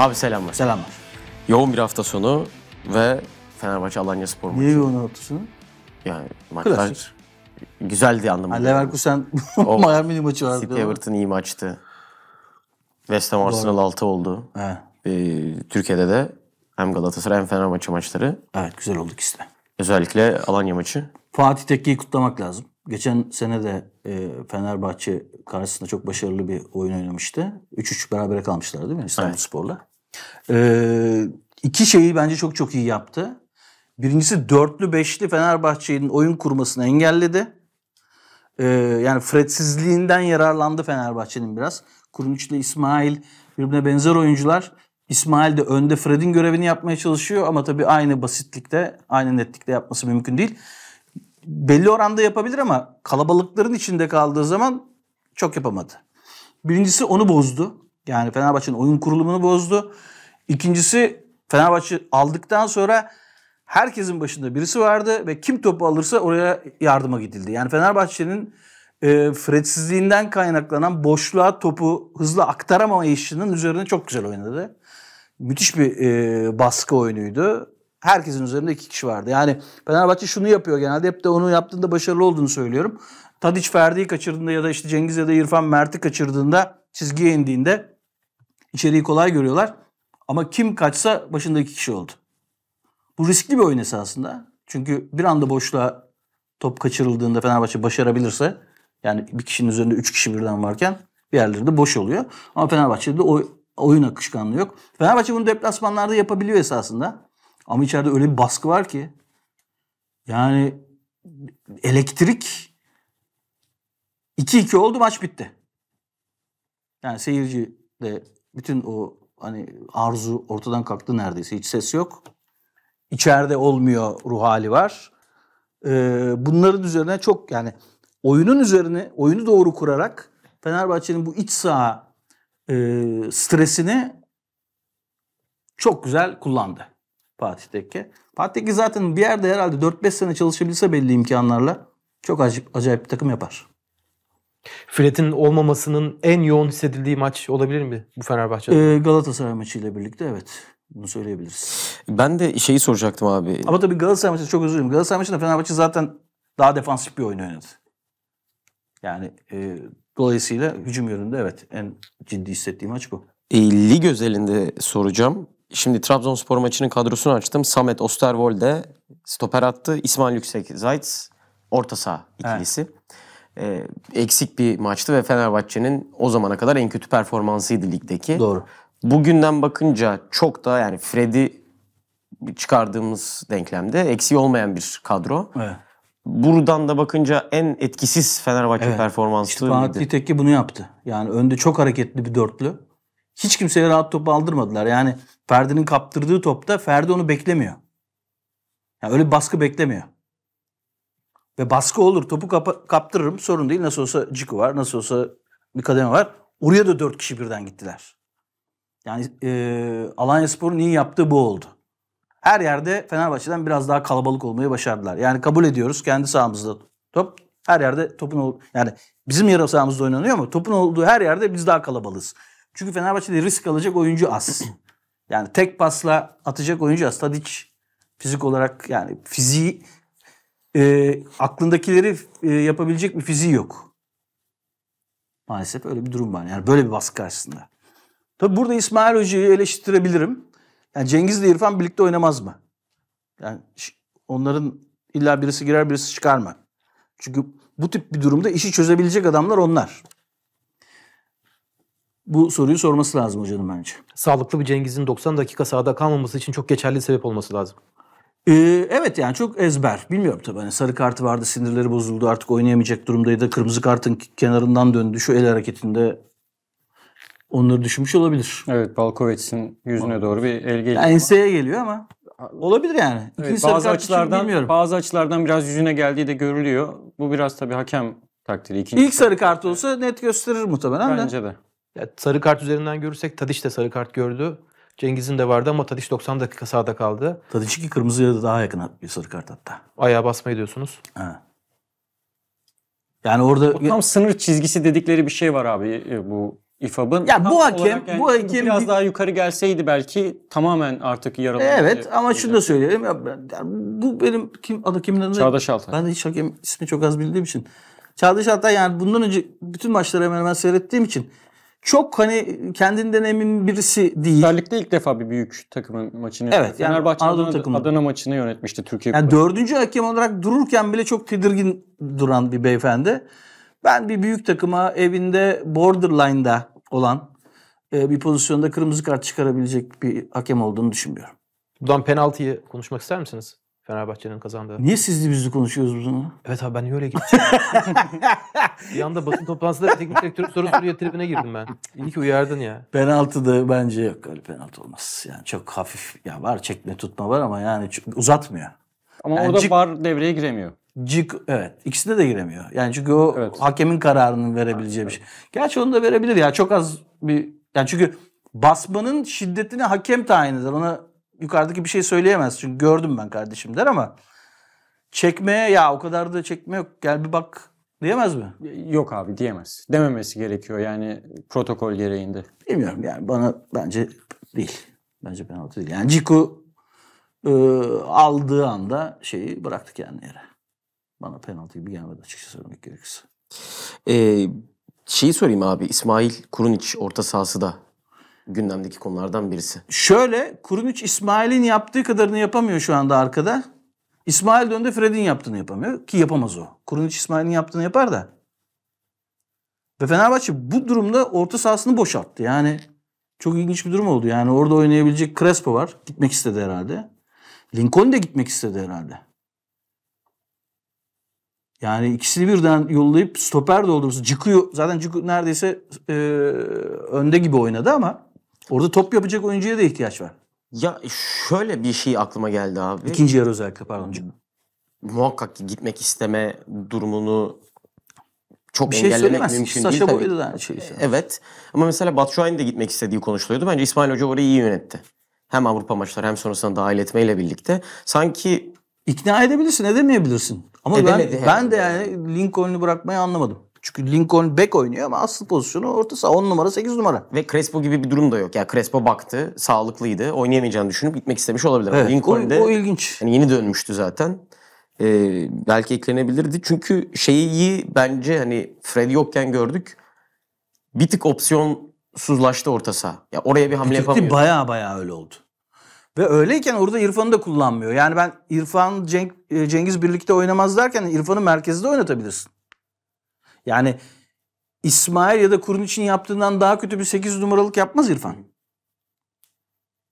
Abi selamlar. Selamlar. Yoğun bir hafta sonu ve Fenerbahçe Alanya Spor maçı. Niye yoğun hafta sonu? Yani maçlar Klasik. güzeldi anlamında. Yani Leverkusen Miami maçı vardı. City Everton iyi maçtı. West Ham Arsenal 6 oldu. He. Ee, Türkiye'de de hem Galatasaray hem Fenerbahçe maçları. Evet güzel oldu ikisi de. Özellikle Alanya maçı. Fatih Tekke'yi kutlamak lazım. Geçen sene de e, Fenerbahçe karşısında çok başarılı bir oyun oynamıştı. 3-3 berabere kalmışlardı değil mi İstanbul evet. Spor'la? Ee, iki şeyi bence çok çok iyi yaptı. Birincisi dörtlü beşli Fenerbahçe'nin oyun kurmasını engelledi. Ee, yani fredsizliğinden yararlandı Fenerbahçe'nin biraz. Kurunic ile İsmail birbirine benzer oyuncular. İsmail de önde Fred'in görevini yapmaya çalışıyor ama tabii aynı basitlikte, aynı netlikte yapması mümkün değil. Belli oranda yapabilir ama kalabalıkların içinde kaldığı zaman çok yapamadı. Birincisi onu bozdu. Yani Fenerbahçe'nin oyun kurulumunu bozdu. İkincisi Fenerbahçe aldıktan sonra herkesin başında birisi vardı ve kim topu alırsa oraya yardıma gidildi. Yani Fenerbahçe'nin e, fredsizliğinden kaynaklanan boşluğa topu hızlı aktaramama işinin üzerine çok güzel oynadı. Müthiş bir e, baskı oyunuydu. Herkesin üzerinde iki kişi vardı. Yani Fenerbahçe şunu yapıyor genelde. Hep de onu yaptığında başarılı olduğunu söylüyorum. Tadiç Ferdi'yi kaçırdığında ya da işte Cengiz ya da İrfan Mert'i kaçırdığında çizgiye indiğinde içeriği kolay görüyorlar. Ama kim kaçsa başındaki kişi oldu. Bu riskli bir oyun esasında. Çünkü bir anda boşluğa top kaçırıldığında Fenerbahçe başarabilirse yani bir kişinin üzerinde üç kişi birden varken bir yerlerde boş oluyor. Ama Fenerbahçe'de de oy, oyun akışkanlığı yok. Fenerbahçe bunu deplasmanlarda yapabiliyor esasında. Ama içeride öyle bir baskı var ki yani elektrik 2-2 oldu maç bitti. Yani seyirci de bütün o hani arzu ortadan kalktı neredeyse. Hiç ses yok. İçeride olmuyor ruh hali var. Ee, bunların üzerine çok yani oyunun üzerine oyunu doğru kurarak Fenerbahçe'nin bu iç saha e, stresini çok güzel kullandı Fatih Tekke. Fatih Tekke zaten bir yerde herhalde 4-5 sene çalışabilse belli imkanlarla çok acayip, acayip bir takım yapar. Fred'in olmamasının en yoğun hissedildiği maç olabilir mi bu Fenerbahçe'de? Ee, Galatasaray maçıyla birlikte evet. Bunu söyleyebiliriz. Ben de şeyi soracaktım abi. Ama tabii Galatasaray maçı çok özür dilerim. Galatasaray maçında Fenerbahçe zaten daha defansif bir oyun oynadı. Yani e, dolayısıyla hücum yönünde evet en ciddi hissettiğim maç bu. E, lig özelinde soracağım. Şimdi Trabzonspor maçının kadrosunu açtım. Samet Osterwolde stoper attı. İsmail Yüksek Zayt orta saha ikilisi. Evet e, eksik bir maçtı ve Fenerbahçe'nin o zamana kadar en kötü performansıydı ligdeki. Doğru. Bugünden bakınca çok da yani Fred'i çıkardığımız denklemde eksiği olmayan bir kadro. Evet. Buradan da bakınca en etkisiz Fenerbahçe evet. performansı işte mıydı? Tekke bunu yaptı. Yani önde çok hareketli bir dörtlü. Hiç kimseye rahat topu aldırmadılar. Yani Ferdi'nin kaptırdığı topta Ferdi onu beklemiyor. Yani öyle baskı beklemiyor. Ve baskı olur. Topu kapa- kaptırırım. Sorun değil. Nasıl olsa Ciku var. Nasıl olsa bir kademe var. Oraya da dört kişi birden gittiler. Yani e, Alanya Spor'un iyi yaptığı bu oldu. Her yerde Fenerbahçe'den biraz daha kalabalık olmayı başardılar. Yani kabul ediyoruz kendi sahamızda top her yerde topun ol yani bizim yarı sahamızda oynanıyor ama topun olduğu her yerde biz daha kalabalız. Çünkü Fenerbahçe'de risk alacak oyuncu az. Yani tek pasla atacak oyuncu az. Tadic fizik olarak yani fiziği e, aklındakileri e, yapabilecek bir fiziği yok. Maalesef öyle bir durum var. Yani böyle bir baskı karşısında. Tabi burada İsmail Hoca'yı eleştirebilirim. Yani Cengiz ile İrfan birlikte oynamaz mı? Yani onların illa birisi girer birisi çıkar mı? Çünkü bu tip bir durumda işi çözebilecek adamlar onlar. Bu soruyu sorması lazım hocanın bence. Sağlıklı bir Cengiz'in 90 dakika sahada kalmaması için çok geçerli sebep olması lazım. Ee, evet yani çok ezber. Bilmiyorum tabii hani sarı kartı vardı sinirleri bozuldu artık oynayamayacak durumdaydı. Kırmızı kartın kenarından döndü şu el hareketinde. Onları düşünmüş olabilir. Evet Balkovets'in yüzüne doğru bir el geliyor. Yani enseye geliyor ama olabilir yani. İkinci evet, bazı açılardan bazı açılardan biraz yüzüne geldiği de görülüyor. Bu biraz tabii hakem takdiri. İkinci İlk sarı kart olsa net gösterir muhtemelen Bence de. de. Ya, sarı kart üzerinden görürsek Tadiş de sarı kart gördü. Cengiz'in de vardı ama Tadiç 90 dakika sahada kaldı. Tadiç ki kırmızıya da daha yakın bir sarı kart hatta. Ayağa basmayı diyorsunuz. Evet. Yani orada o tam sınır çizgisi dedikleri bir şey var abi e, bu İFAB'ın. Ya bu hakem yani bu hakem biraz daha yukarı gelseydi belki tamamen artık yaralı. Evet ama şunu da söyleyelim ya, bu benim kim adı kimin adı? Çağdaş Altay. Ben de hiç hakem ismi çok az bildiğim için. Çağdaş Altay yani bundan önce bütün maçları hemen hemen seyrettiğim için çok hani kendinden emin birisi değil. Süper ilk defa bir büyük takımın maçını evet, yönetti. Yani Fenerbahçe Adana, takımı. Adana maçını yönetmişti Türkiye yani Dördüncü hakem olarak dururken bile çok tedirgin duran bir beyefendi. Ben bir büyük takıma evinde borderline'da olan e, bir pozisyonda kırmızı kart çıkarabilecek bir hakem olduğunu düşünmüyorum. Buradan penaltıyı konuşmak ister misiniz? Fenerbahçe'nin kazandığı. Niye sizli bizli konuşuyoruz bunu? Evet abi ben öyle gittim. bir yanda basın toplantısında teknik direktörün soru soruyor tribine girdim ben. İyi ki uyardın ya. Penaltı da bence yok öyle penaltı olmaz. Yani çok hafif ya var çekme tutma var ama yani uzatmıyor. Ama yani orada cık, var devreye giremiyor. Cik evet ikisinde de giremiyor. Yani çünkü o evet. hakemin kararının verebileceği bir şey. Gerçi onu da verebilir ya çok az bir yani çünkü basmanın şiddetini hakem tayin eder. Ona yukarıdaki bir şey söyleyemez. Çünkü gördüm ben kardeşim der ama çekmeye ya o kadar da çekme yok gel bir bak diyemez mi? Yok abi diyemez. Dememesi gerekiyor yani protokol gereğinde. Bilmiyorum yani bana bence değil. Bence penaltı değil. Yani Ciku e, aldığı anda şeyi bıraktı kendi yere. Bana penaltı gibi gelmedi açıkçası. söylemek gerekirse. Ee, şeyi sorayım abi İsmail Kurunic orta sahası da gündemdeki konulardan birisi. Şöyle Kurunic İsmail'in yaptığı kadarını yapamıyor şu anda arkada. İsmail döndü Fred'in yaptığını yapamıyor ki yapamaz o. Kurunic İsmail'in yaptığını yapar da. Ve Fenerbahçe bu durumda orta sahasını boşalttı. Yani çok ilginç bir durum oldu. Yani orada oynayabilecek Crespo var. Gitmek istedi herhalde. Lincoln de gitmek istedi herhalde. Yani ikisini birden yollayıp stoper doldurması. Cıkıyor, zaten Ciku neredeyse e, önde gibi oynadı ama Orada top yapacak oyuncuya da ihtiyaç var. Ya şöyle bir şey aklıma geldi abi. İkinci yarı özellikle pardon. Muhakkak ki gitmek isteme durumunu çok bir şey engellemek mümkün Saşa değil tabii. Da şey evet. Ama mesela Batshuayi'nin de gitmek istediği konuşuluyordu. Bence İsmail Hoca orayı iyi yönetti. Hem Avrupa maçları hem sonrasında dahil etmeyle birlikte. Sanki ikna edebilirsin, edemeyebilirsin. Ama Edemedi ben, ben de yani Lincoln'u bırakmayı anlamadım. Çünkü Lincoln bek oynuyor ama asıl pozisyonu orta saha. 10 numara 8 numara. Ve Crespo gibi bir durum da yok. Yani Crespo baktı, sağlıklıydı. Oynayamayacağını düşünüp gitmek istemiş olabilir. Evet, Lincoln de o, ilginç. Yani yeni dönmüştü zaten. Ee, belki eklenebilirdi. Çünkü şeyi bence hani Fred yokken gördük. Bir tık opsiyonsuzlaştı orta saha. Ya yani oraya bir hamle yapamıyor. Baya baya öyle oldu. Ve öyleyken orada İrfan'ı da kullanmıyor. Yani ben İrfan Ceng e, Cengiz birlikte oynamaz derken İrfan'ı merkezde oynatabilirsin. Yani İsmail ya da kurun için yaptığından daha kötü bir 8 numaralık yapmaz İrfan.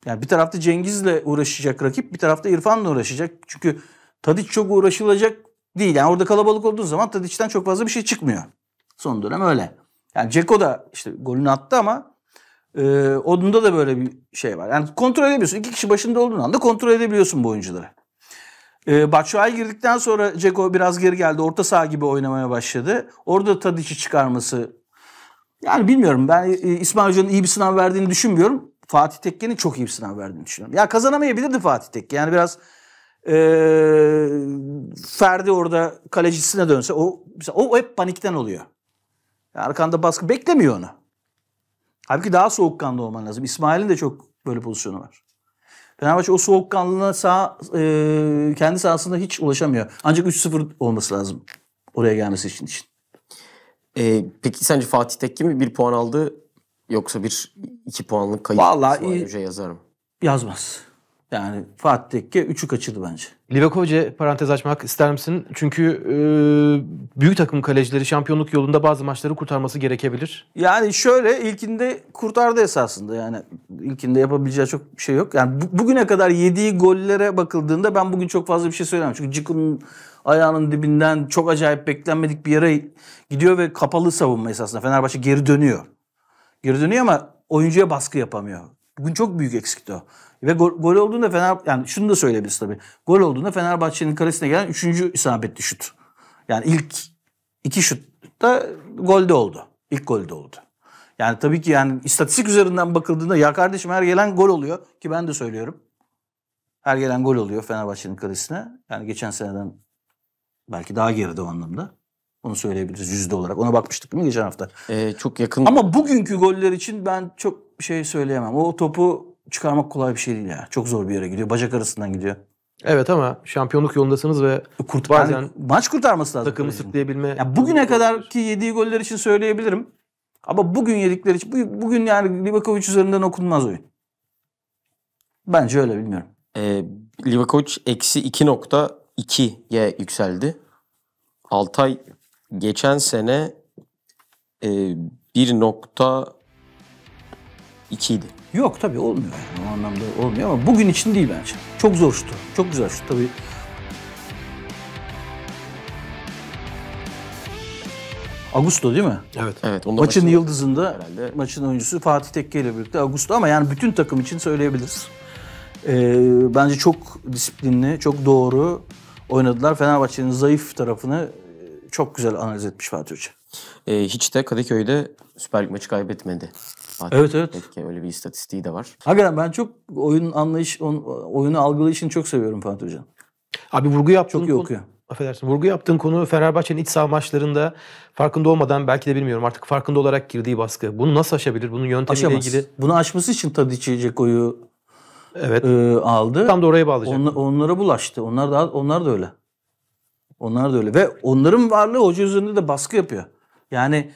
Yani bir tarafta Cengiz'le uğraşacak rakip, bir tarafta İrfan'la uğraşacak. Çünkü Tadiç çok uğraşılacak değil. Yani orada kalabalık olduğu zaman Tadiç'ten çok fazla bir şey çıkmıyor. Son dönem öyle. Yani Ceko da işte golünü attı ama e, odunda da böyle bir şey var. Yani kontrol edebiliyorsun. İki kişi başında olduğun anda kontrol edebiliyorsun bu oyuncuları. E, Batshuayi girdikten sonra Ceko biraz geri geldi. Orta saha gibi oynamaya başladı. Orada Tadic'i çıkarması yani bilmiyorum ben e, e, İsmail Hoca'nın iyi bir sınav verdiğini düşünmüyorum. Fatih Tekke'nin çok iyi bir sınav verdiğini düşünüyorum. Ya kazanamayabilirdi Fatih Tekke. Yani biraz e, Ferdi orada kalecisine dönse o o hep panikten oluyor. Yani arkanda baskı beklemiyor onu. Halbuki daha soğukkanlı olman lazım. İsmail'in de çok böyle pozisyonu var. Fenerbahçe o soğukkanlığına sağ, e, kendi sahasında hiç ulaşamıyor. Ancak 3-0 olması lazım oraya gelmesi için. için. E, peki sence Fatih Tekke mi bir puan aldı yoksa bir iki puanlık kayıp Vallahi, e, yazarım? Yazmaz. Yani Fatih Tekke 3'ü kaçırdı bence. Livakovic parantez açmak ister misin? Çünkü e, büyük takım kalecileri şampiyonluk yolunda bazı maçları kurtarması gerekebilir. Yani şöyle ilkinde kurtardı esasında yani ilkinde yapabileceği çok şey yok. Yani bu, bugüne kadar yediği gollere bakıldığında ben bugün çok fazla bir şey söylemem. Çünkü Ciku'nun ayağının dibinden çok acayip beklenmedik bir yere gidiyor ve kapalı savunma esasında. Fenerbahçe geri dönüyor. Geri dönüyor ama oyuncuya baskı yapamıyor. Bugün çok büyük eksikti o. Ve gol, gol olduğunda Fener yani şunu da söyleyebiliriz tabii. Gol olduğunda Fenerbahçe'nin kalesine gelen üçüncü isabetli şut. Yani ilk iki şut da golde oldu. İlk golde oldu. Yani tabii ki yani istatistik üzerinden bakıldığında ya kardeşim her gelen gol oluyor ki ben de söylüyorum. Her gelen gol oluyor Fenerbahçe'nin kalesine. Yani geçen seneden belki daha geride o anlamda. Onu söyleyebiliriz yüzde olarak. Ona bakmıştık mı geçen hafta? Ee, çok yakın. Ama bugünkü goller için ben çok bir şey söyleyemem. O topu çıkarmak kolay bir şey değil ya. Çok zor bir yere gidiyor. Bacak arasından gidiyor. Evet ama şampiyonluk yolundasınız ve Kurt, bazen yani, maç kurtarması lazım. Takımı sırtlayabilme. Yani bugüne kadar ki yediği goller için söyleyebilirim. Ama bugün yedikleri için bugün yani Livakovic üzerinden okunmaz oyun. Bence öyle bilmiyorum. E, Livakovic eksi 2.2'ye yükseldi. Altay geçen sene e, 1. 2 idi. Yok tabii olmuyor yani. O anlamda olmuyor ama bugün için değil bence. Çok zor şutu. Çok güzel şut tabii. Augusto değil mi? Evet. evet onda maçın maçın yıldızında herhalde. maçın oyuncusu Fatih Tekke ile birlikte Augusto ama yani bütün takım için söyleyebiliriz. Ee, bence çok disiplinli, çok doğru oynadılar. Fenerbahçe'nin zayıf tarafını e, çok güzel analiz etmiş Fatih Hoca. Ee, hiç de Kadıköy'de Süper Lig maçı kaybetmedi. Fatih evet, evet. Tekke öyle bir istatistiği de var. Hakikaten ben çok oyun anlayış, oyunu algılayışını çok seviyorum Fatih Hocam. Abi vurgu yaptığın çok iyi konu, okuyor. Affedersin. Vurgu yaptığın konu Fenerbahçe'nin iç saha maçlarında farkında olmadan belki de bilmiyorum artık farkında olarak girdiği baskı. Bunu nasıl aşabilir? Bunun yöntemiyle Aşamaz. ilgili. Bunu aşması için tadı içecek oyu evet. e, aldı. Tam da oraya bağlayacak. On, onlara bulaştı. Onlar da onlar da öyle. Onlar da öyle ve onların varlığı hoca üzerinde de baskı yapıyor. Yani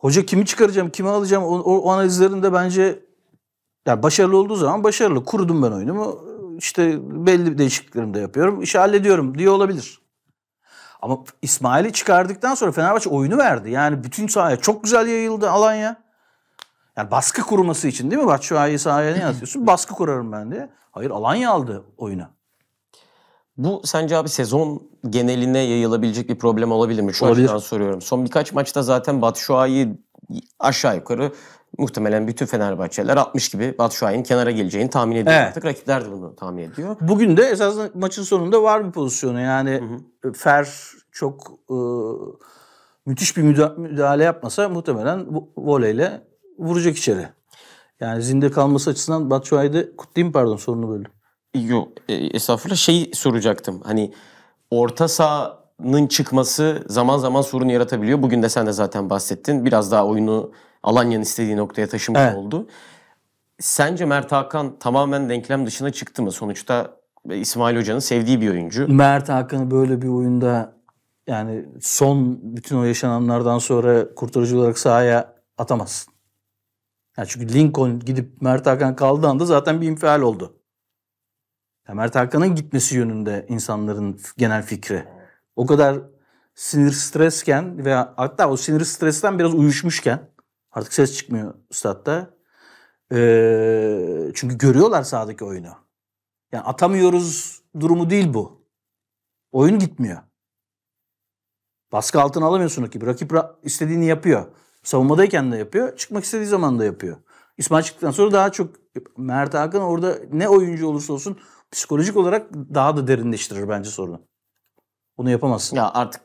hoca kimi çıkaracağım, kimi alacağım o, o analizlerinde bence yani başarılı olduğu zaman başarılı. Kurdum ben oyunumu. İşte belli değişikliklerimi de yapıyorum. İşi hallediyorum diye olabilir. Ama İsmail'i çıkardıktan sonra Fenerbahçe oyunu verdi. Yani bütün sahaya çok güzel yayıldı Alanya. Yani baskı kurması için değil mi? Batshuayi sahaya ne yazıyorsun? baskı kurarım ben diye. Hayır Alanya aldı oyuna. Bu sence abi sezon geneline yayılabilecek bir problem olabilir mi? Şu olabilir. açıdan soruyorum. Son birkaç maçta zaten Batshuayi aşağı yukarı muhtemelen bütün Fenerbahçeliler 60 gibi Batshuayi'nin kenara geleceğini tahmin ediyor evet. artık. Rakipler de bunu tahmin ediyor. Bugün de esas maçın sonunda var bir pozisyonu. Yani hı hı. Fer çok e, müthiş bir müdahale yapmasa muhtemelen voleyle vuracak içeri. Yani zinde kalması açısından Batshuayi'de kutlayayım pardon sorunu böldüm. Yok e, estağfurullah şey soracaktım. Hani orta sahanın çıkması zaman zaman sorun yaratabiliyor. Bugün de sen de zaten bahsettin. Biraz daha oyunu Alanya'nın istediği noktaya taşımış evet. oldu. Sence Mert Hakan tamamen denklem dışına çıktı mı? Sonuçta e, İsmail Hoca'nın sevdiği bir oyuncu. Mert Hakan'ı böyle bir oyunda yani son bütün o yaşananlardan sonra kurtarıcı olarak sahaya atamazsın. Yani çünkü Lincoln gidip Mert Hakan kaldığı anda zaten bir infial oldu. Mert Hakan'ın gitmesi yönünde insanların genel fikri. O kadar sinir stresken veya hatta o sinir stresten biraz uyuşmuşken artık ses çıkmıyor statta. Ee, çünkü görüyorlar sahadaki oyunu. Yani atamıyoruz durumu değil bu. Oyun gitmiyor. Baskı altına alamıyorsun rakibi. Rakip ra- istediğini yapıyor. Savunmadayken de yapıyor. Çıkmak istediği zaman da yapıyor. İsmail çıktıktan sonra daha çok Mert Hakan orada ne oyuncu olursa olsun psikolojik olarak daha da derinleştirir bence sorunu. Bunu yapamazsın. Ya artık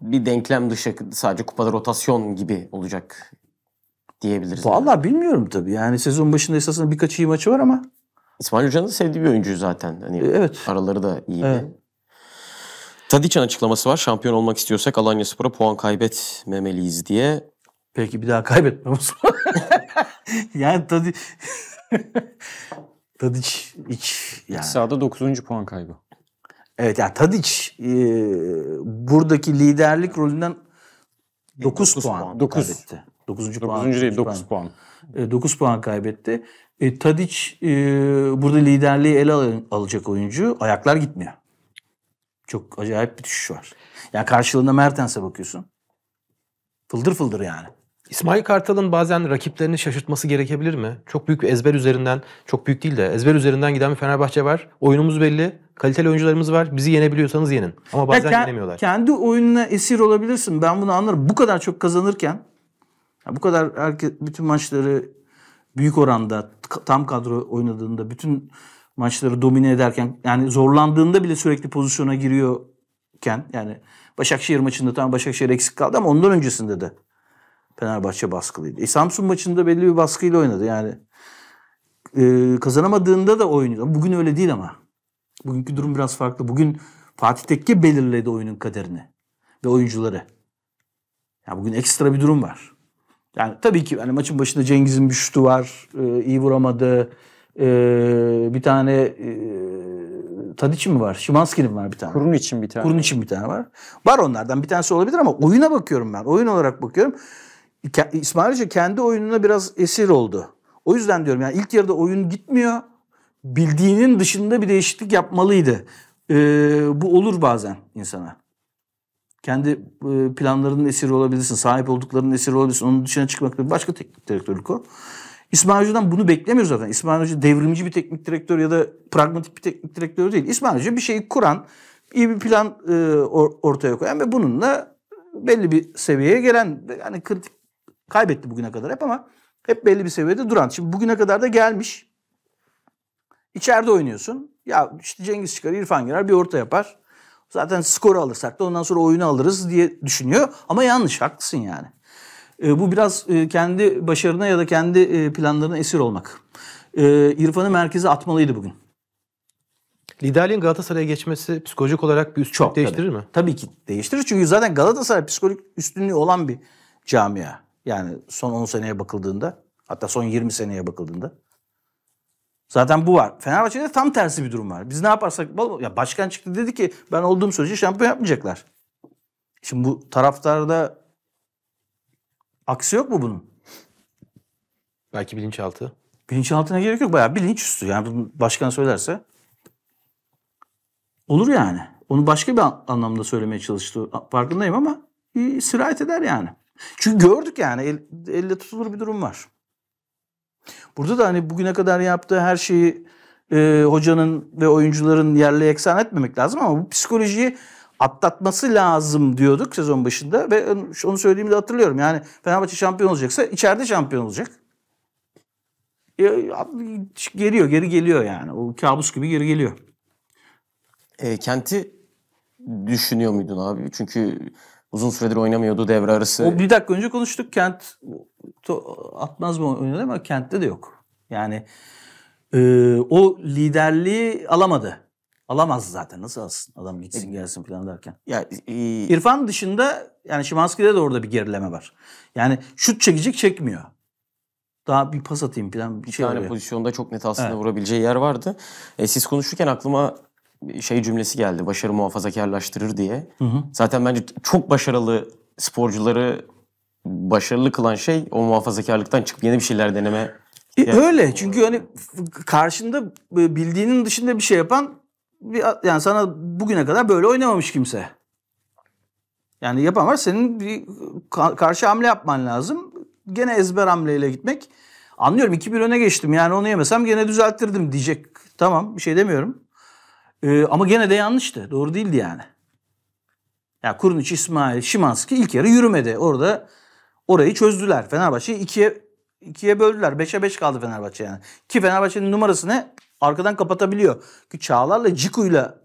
bir denklem dışı sadece kupada rotasyon gibi olacak diyebiliriz. Vallahi yani. bilmiyorum tabii. Yani sezon başında esasında birkaç iyi maçı var ama. İsmail Hoca'nın da sevdiği bir oyuncu zaten. Hani e, evet. Araları da iyi. Evet. Tadiç'in açıklaması var. Şampiyon olmak istiyorsak Alanya Spor'a puan kaybetmemeliyiz diye. Peki bir daha kaybetmemiz. yani Tadiç... Tadic hiç yani. İç sahada 9. puan kaybı. Evet yani Tadic e, buradaki liderlik rolünden 9, 9 puan, 9. kaybetti. 9. 9. puan. 9. değil 9 puan. puan. 9 e, puan kaybetti. E, Tadic e, burada liderliği ele alacak oyuncu. Ayaklar gitmiyor. Çok acayip bir düşüş var. Ya yani karşılığında Mertens'e bakıyorsun. Fıldır fıldır yani. İsmail Kartal'ın bazen rakiplerini şaşırtması gerekebilir mi? Çok büyük bir ezber üzerinden, çok büyük değil de ezber üzerinden giden bir Fenerbahçe var. Oyunumuz belli, kaliteli oyuncularımız var. Bizi yenebiliyorsanız yenin. Ama bazen ya, yenemiyorlar. Kendi oyununa esir olabilirsin. Ben bunu anlarım. Bu kadar çok kazanırken, bu kadar herkes, bütün maçları büyük oranda tam kadro oynadığında, bütün maçları domine ederken, yani zorlandığında bile sürekli pozisyona giriyorken, yani Başakşehir maçında tamam Başakşehir eksik kaldı ama ondan öncesinde de Fenerbahçe baskılıydı. E, Samsun maçında belli bir baskıyla oynadı. Yani e, kazanamadığında da oynuyor. Bugün öyle değil ama. Bugünkü durum biraz farklı. Bugün Fatih Tekke belirledi oyunun kaderini ve oyuncuları. Ya bugün ekstra bir durum var. Yani tabii ki hani maçın başında Cengiz'in bir şutu var. E, iyi vuramadı. E, bir tane e, Tadiç'in mi var? Şimanski'nin var bir tane. Kurun için bir tane. Kurun için bir tane var. Var onlardan bir tanesi olabilir ama oyuna bakıyorum ben. Oyun olarak bakıyorum. İsmail Hoca kendi oyununa biraz esir oldu. O yüzden diyorum yani ilk yarıda oyun gitmiyor. Bildiğinin dışında bir değişiklik yapmalıydı. Ee, bu olur bazen insana. Kendi e, planlarının esiri olabilirsin. Sahip olduklarının esiri olabilirsin. Onun dışına çıkmak bir başka teknik direktörlük o. İsmail Hoca'dan bunu beklemiyoruz zaten. İsmail Hoca devrimci bir teknik direktör ya da pragmatik bir teknik direktör değil. İsmail Hoca bir şeyi kuran, iyi bir plan e, ortaya koyan ve bununla belli bir seviyeye gelen yani kritik Kaybetti bugüne kadar hep ama hep belli bir seviyede duran. Şimdi bugüne kadar da gelmiş. İçeride oynuyorsun. Ya işte Cengiz çıkar, İrfan girer bir orta yapar. Zaten skoru alırsak da ondan sonra oyunu alırız diye düşünüyor. Ama yanlış, haklısın yani. E, bu biraz e, kendi başarına ya da kendi e, planlarına esir olmak. E, İrfan'ı merkeze atmalıydı bugün. Liderliğin Galatasaray'a geçmesi psikolojik olarak bir üstünlük Çok, değiştirir tabii. mi? Tabii ki değiştirir. Çünkü zaten Galatasaray psikolojik üstünlüğü olan bir camia. Yani son 10 seneye bakıldığında hatta son 20 seneye bakıldığında. Zaten bu var. Fenerbahçe'de tam tersi bir durum var. Biz ne yaparsak ya başkan çıktı dedi ki ben olduğum sürece şampiyon yapmayacaklar. Şimdi bu taraftarda aksi yok mu bunun? Belki bilinçaltı. Bilinçaltına gerek yok. Bayağı bilinç üstü. Yani başkan söylerse olur yani. Onu başka bir anlamda söylemeye çalıştı. Farkındayım ama sirayet eder yani. Çünkü gördük yani el, elle tutulur bir durum var. Burada da hani bugüne kadar yaptığı her şeyi e, hocanın ve oyuncuların yerle eksan etmemek lazım ama bu psikolojiyi atlatması lazım diyorduk sezon başında ve onu söylediğimi de hatırlıyorum. Yani Fenerbahçe şampiyon olacaksa içeride şampiyon olacak. E, geliyor, geri geliyor yani. O kabus gibi geri geliyor. E, kenti düşünüyor muydun abi? Çünkü Uzun süredir oynamıyordu devre arası. O bir dakika önce konuştuk. Kent to atmaz mı oynadı ama Kent'te de yok. Yani e, o liderliği alamadı. Alamaz zaten. Nasıl alsın? Adam gitsin e, gelsin falan derken. Ya, e, İrfan dışında yani Şimanski'de de orada bir gerileme var. Yani şut çekecek çekmiyor. Daha bir pas atayım falan bir, bir şey tane oluyor. pozisyonda çok net aslında evet. vurabileceği yer vardı. E, siz konuşurken aklıma şey cümlesi geldi. Başarı muhafazakarlaştırır diye. Hı hı. Zaten bence çok başarılı sporcuları başarılı kılan şey o muhafazakarlıktan çıkıp yeni bir şeyler deneme. E, öyle çünkü hani karşında bildiğinin dışında bir şey yapan bir, yani sana bugüne kadar böyle oynamamış kimse. Yani yapan var senin bir karşı hamle yapman lazım. Gene ezber hamleyle gitmek. Anlıyorum 2-1 öne geçtim yani onu yemesem gene düzelttirdim diyecek. Tamam bir şey demiyorum. Ee, ama gene de yanlıştı. Doğru değildi yani. Ya yani İsmail, Şimanski ilk yarı yürümedi. Orada orayı çözdüler. Fenerbahçe ikiye ikiye böldüler. Beşe beş kaldı Fenerbahçe yani. Ki Fenerbahçe'nin numarasını arkadan kapatabiliyor. Ki Çağlar'la Ciku'yla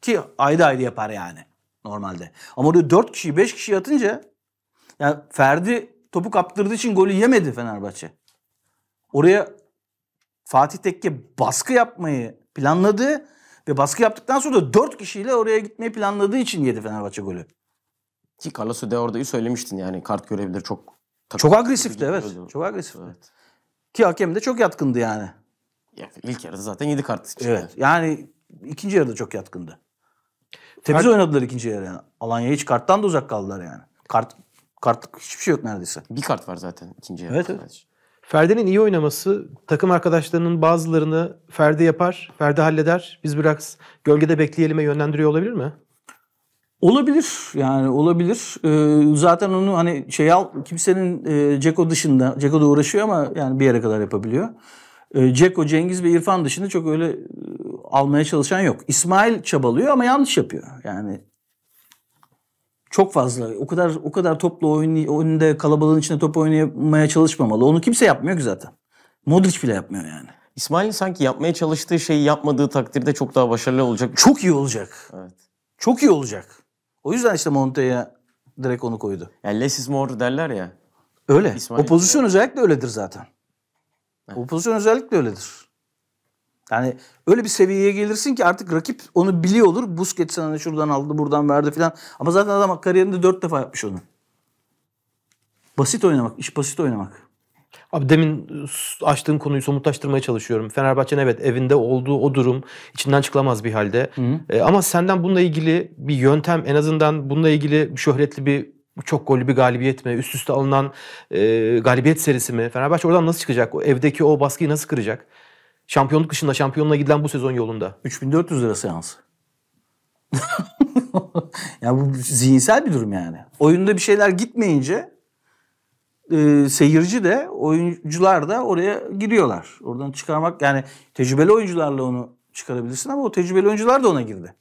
ki ayda ayda yapar yani normalde. Ama orada dört kişiyi beş kişi atınca yani Ferdi topu kaptırdığı için golü yemedi Fenerbahçe. Oraya Fatih Tekke baskı yapmayı planladı ve baskı yaptıktan sonra da 4 kişiyle oraya gitmeyi planladığı için yedi Fenerbahçe golü. Ki Carlos de Orda'yı söylemiştin yani kart görebilir çok. Çok agresifti evet. Öldü. Çok agresifti. Evet. Ki hakem de çok yatkındı yani. yani ilk yarıda zaten 7 kart çıktı. Evet. Yani ikinci yarıda çok yatkındı. Temiz Kart... oynadılar ikinci yarı yani. Alanya hiç karttan da uzak kaldılar yani. Kart kartlık hiçbir şey yok neredeyse. Bir kart var zaten ikinci yarı. Evet, evet. Ferdi'nin iyi oynaması takım arkadaşlarının bazılarını Ferdi yapar, Ferdi halleder. Biz biraz gölgede bekleyelim'e yönlendiriyor olabilir mi? Olabilir yani olabilir. Ee, zaten onu hani şey al kimsenin e, Ceko dışında Ceko da uğraşıyor ama yani bir yere kadar yapabiliyor. E, Ceko, Cengiz ve İrfan dışında çok öyle e, almaya çalışan yok. İsmail çabalıyor ama yanlış yapıyor. Yani çok fazla. O kadar o kadar toplu oyun önünde kalabalığın içinde top oynamaya çalışmamalı. Onu kimse yapmıyor ki zaten. Modric bile yapmıyor yani. İsmail sanki yapmaya çalıştığı şeyi yapmadığı takdirde çok daha başarılı olacak. Çok iyi olacak. Evet. Çok iyi olacak. O yüzden işte Monte'ye direkt onu koydu. Yani less is more derler ya. Öyle. İsmail o pozisyon de... özellikle öyledir zaten. Evet. O pozisyon özellikle öyledir. Yani öyle bir seviyeye gelirsin ki artık rakip onu biliyor olur. Busquets hani şuradan aldı buradan verdi filan. Ama zaten adam kariyerinde dört defa yapmış onu. Basit oynamak, iş basit oynamak. Abi demin açtığın konuyu somutlaştırmaya çalışıyorum. Fenerbahçe'nin evet evinde olduğu o durum içinden çıkılamaz bir halde. Hı hı. E, ama senden bununla ilgili bir yöntem en azından bununla ilgili şöhretli bir çok gollü bir galibiyet mi? Üst üste alınan e, galibiyet serisi mi? Fenerbahçe oradan nasıl çıkacak? O evdeki o baskıyı nasıl kıracak? Şampiyonluk dışında şampiyonluğa gidilen bu sezon yolunda. 3400 lira seans. yani bu zihinsel bir durum yani. Oyunda bir şeyler gitmeyince e, seyirci de oyuncular da oraya giriyorlar. Oradan çıkarmak yani tecrübeli oyuncularla onu çıkarabilirsin ama o tecrübeli oyuncular da ona girdi.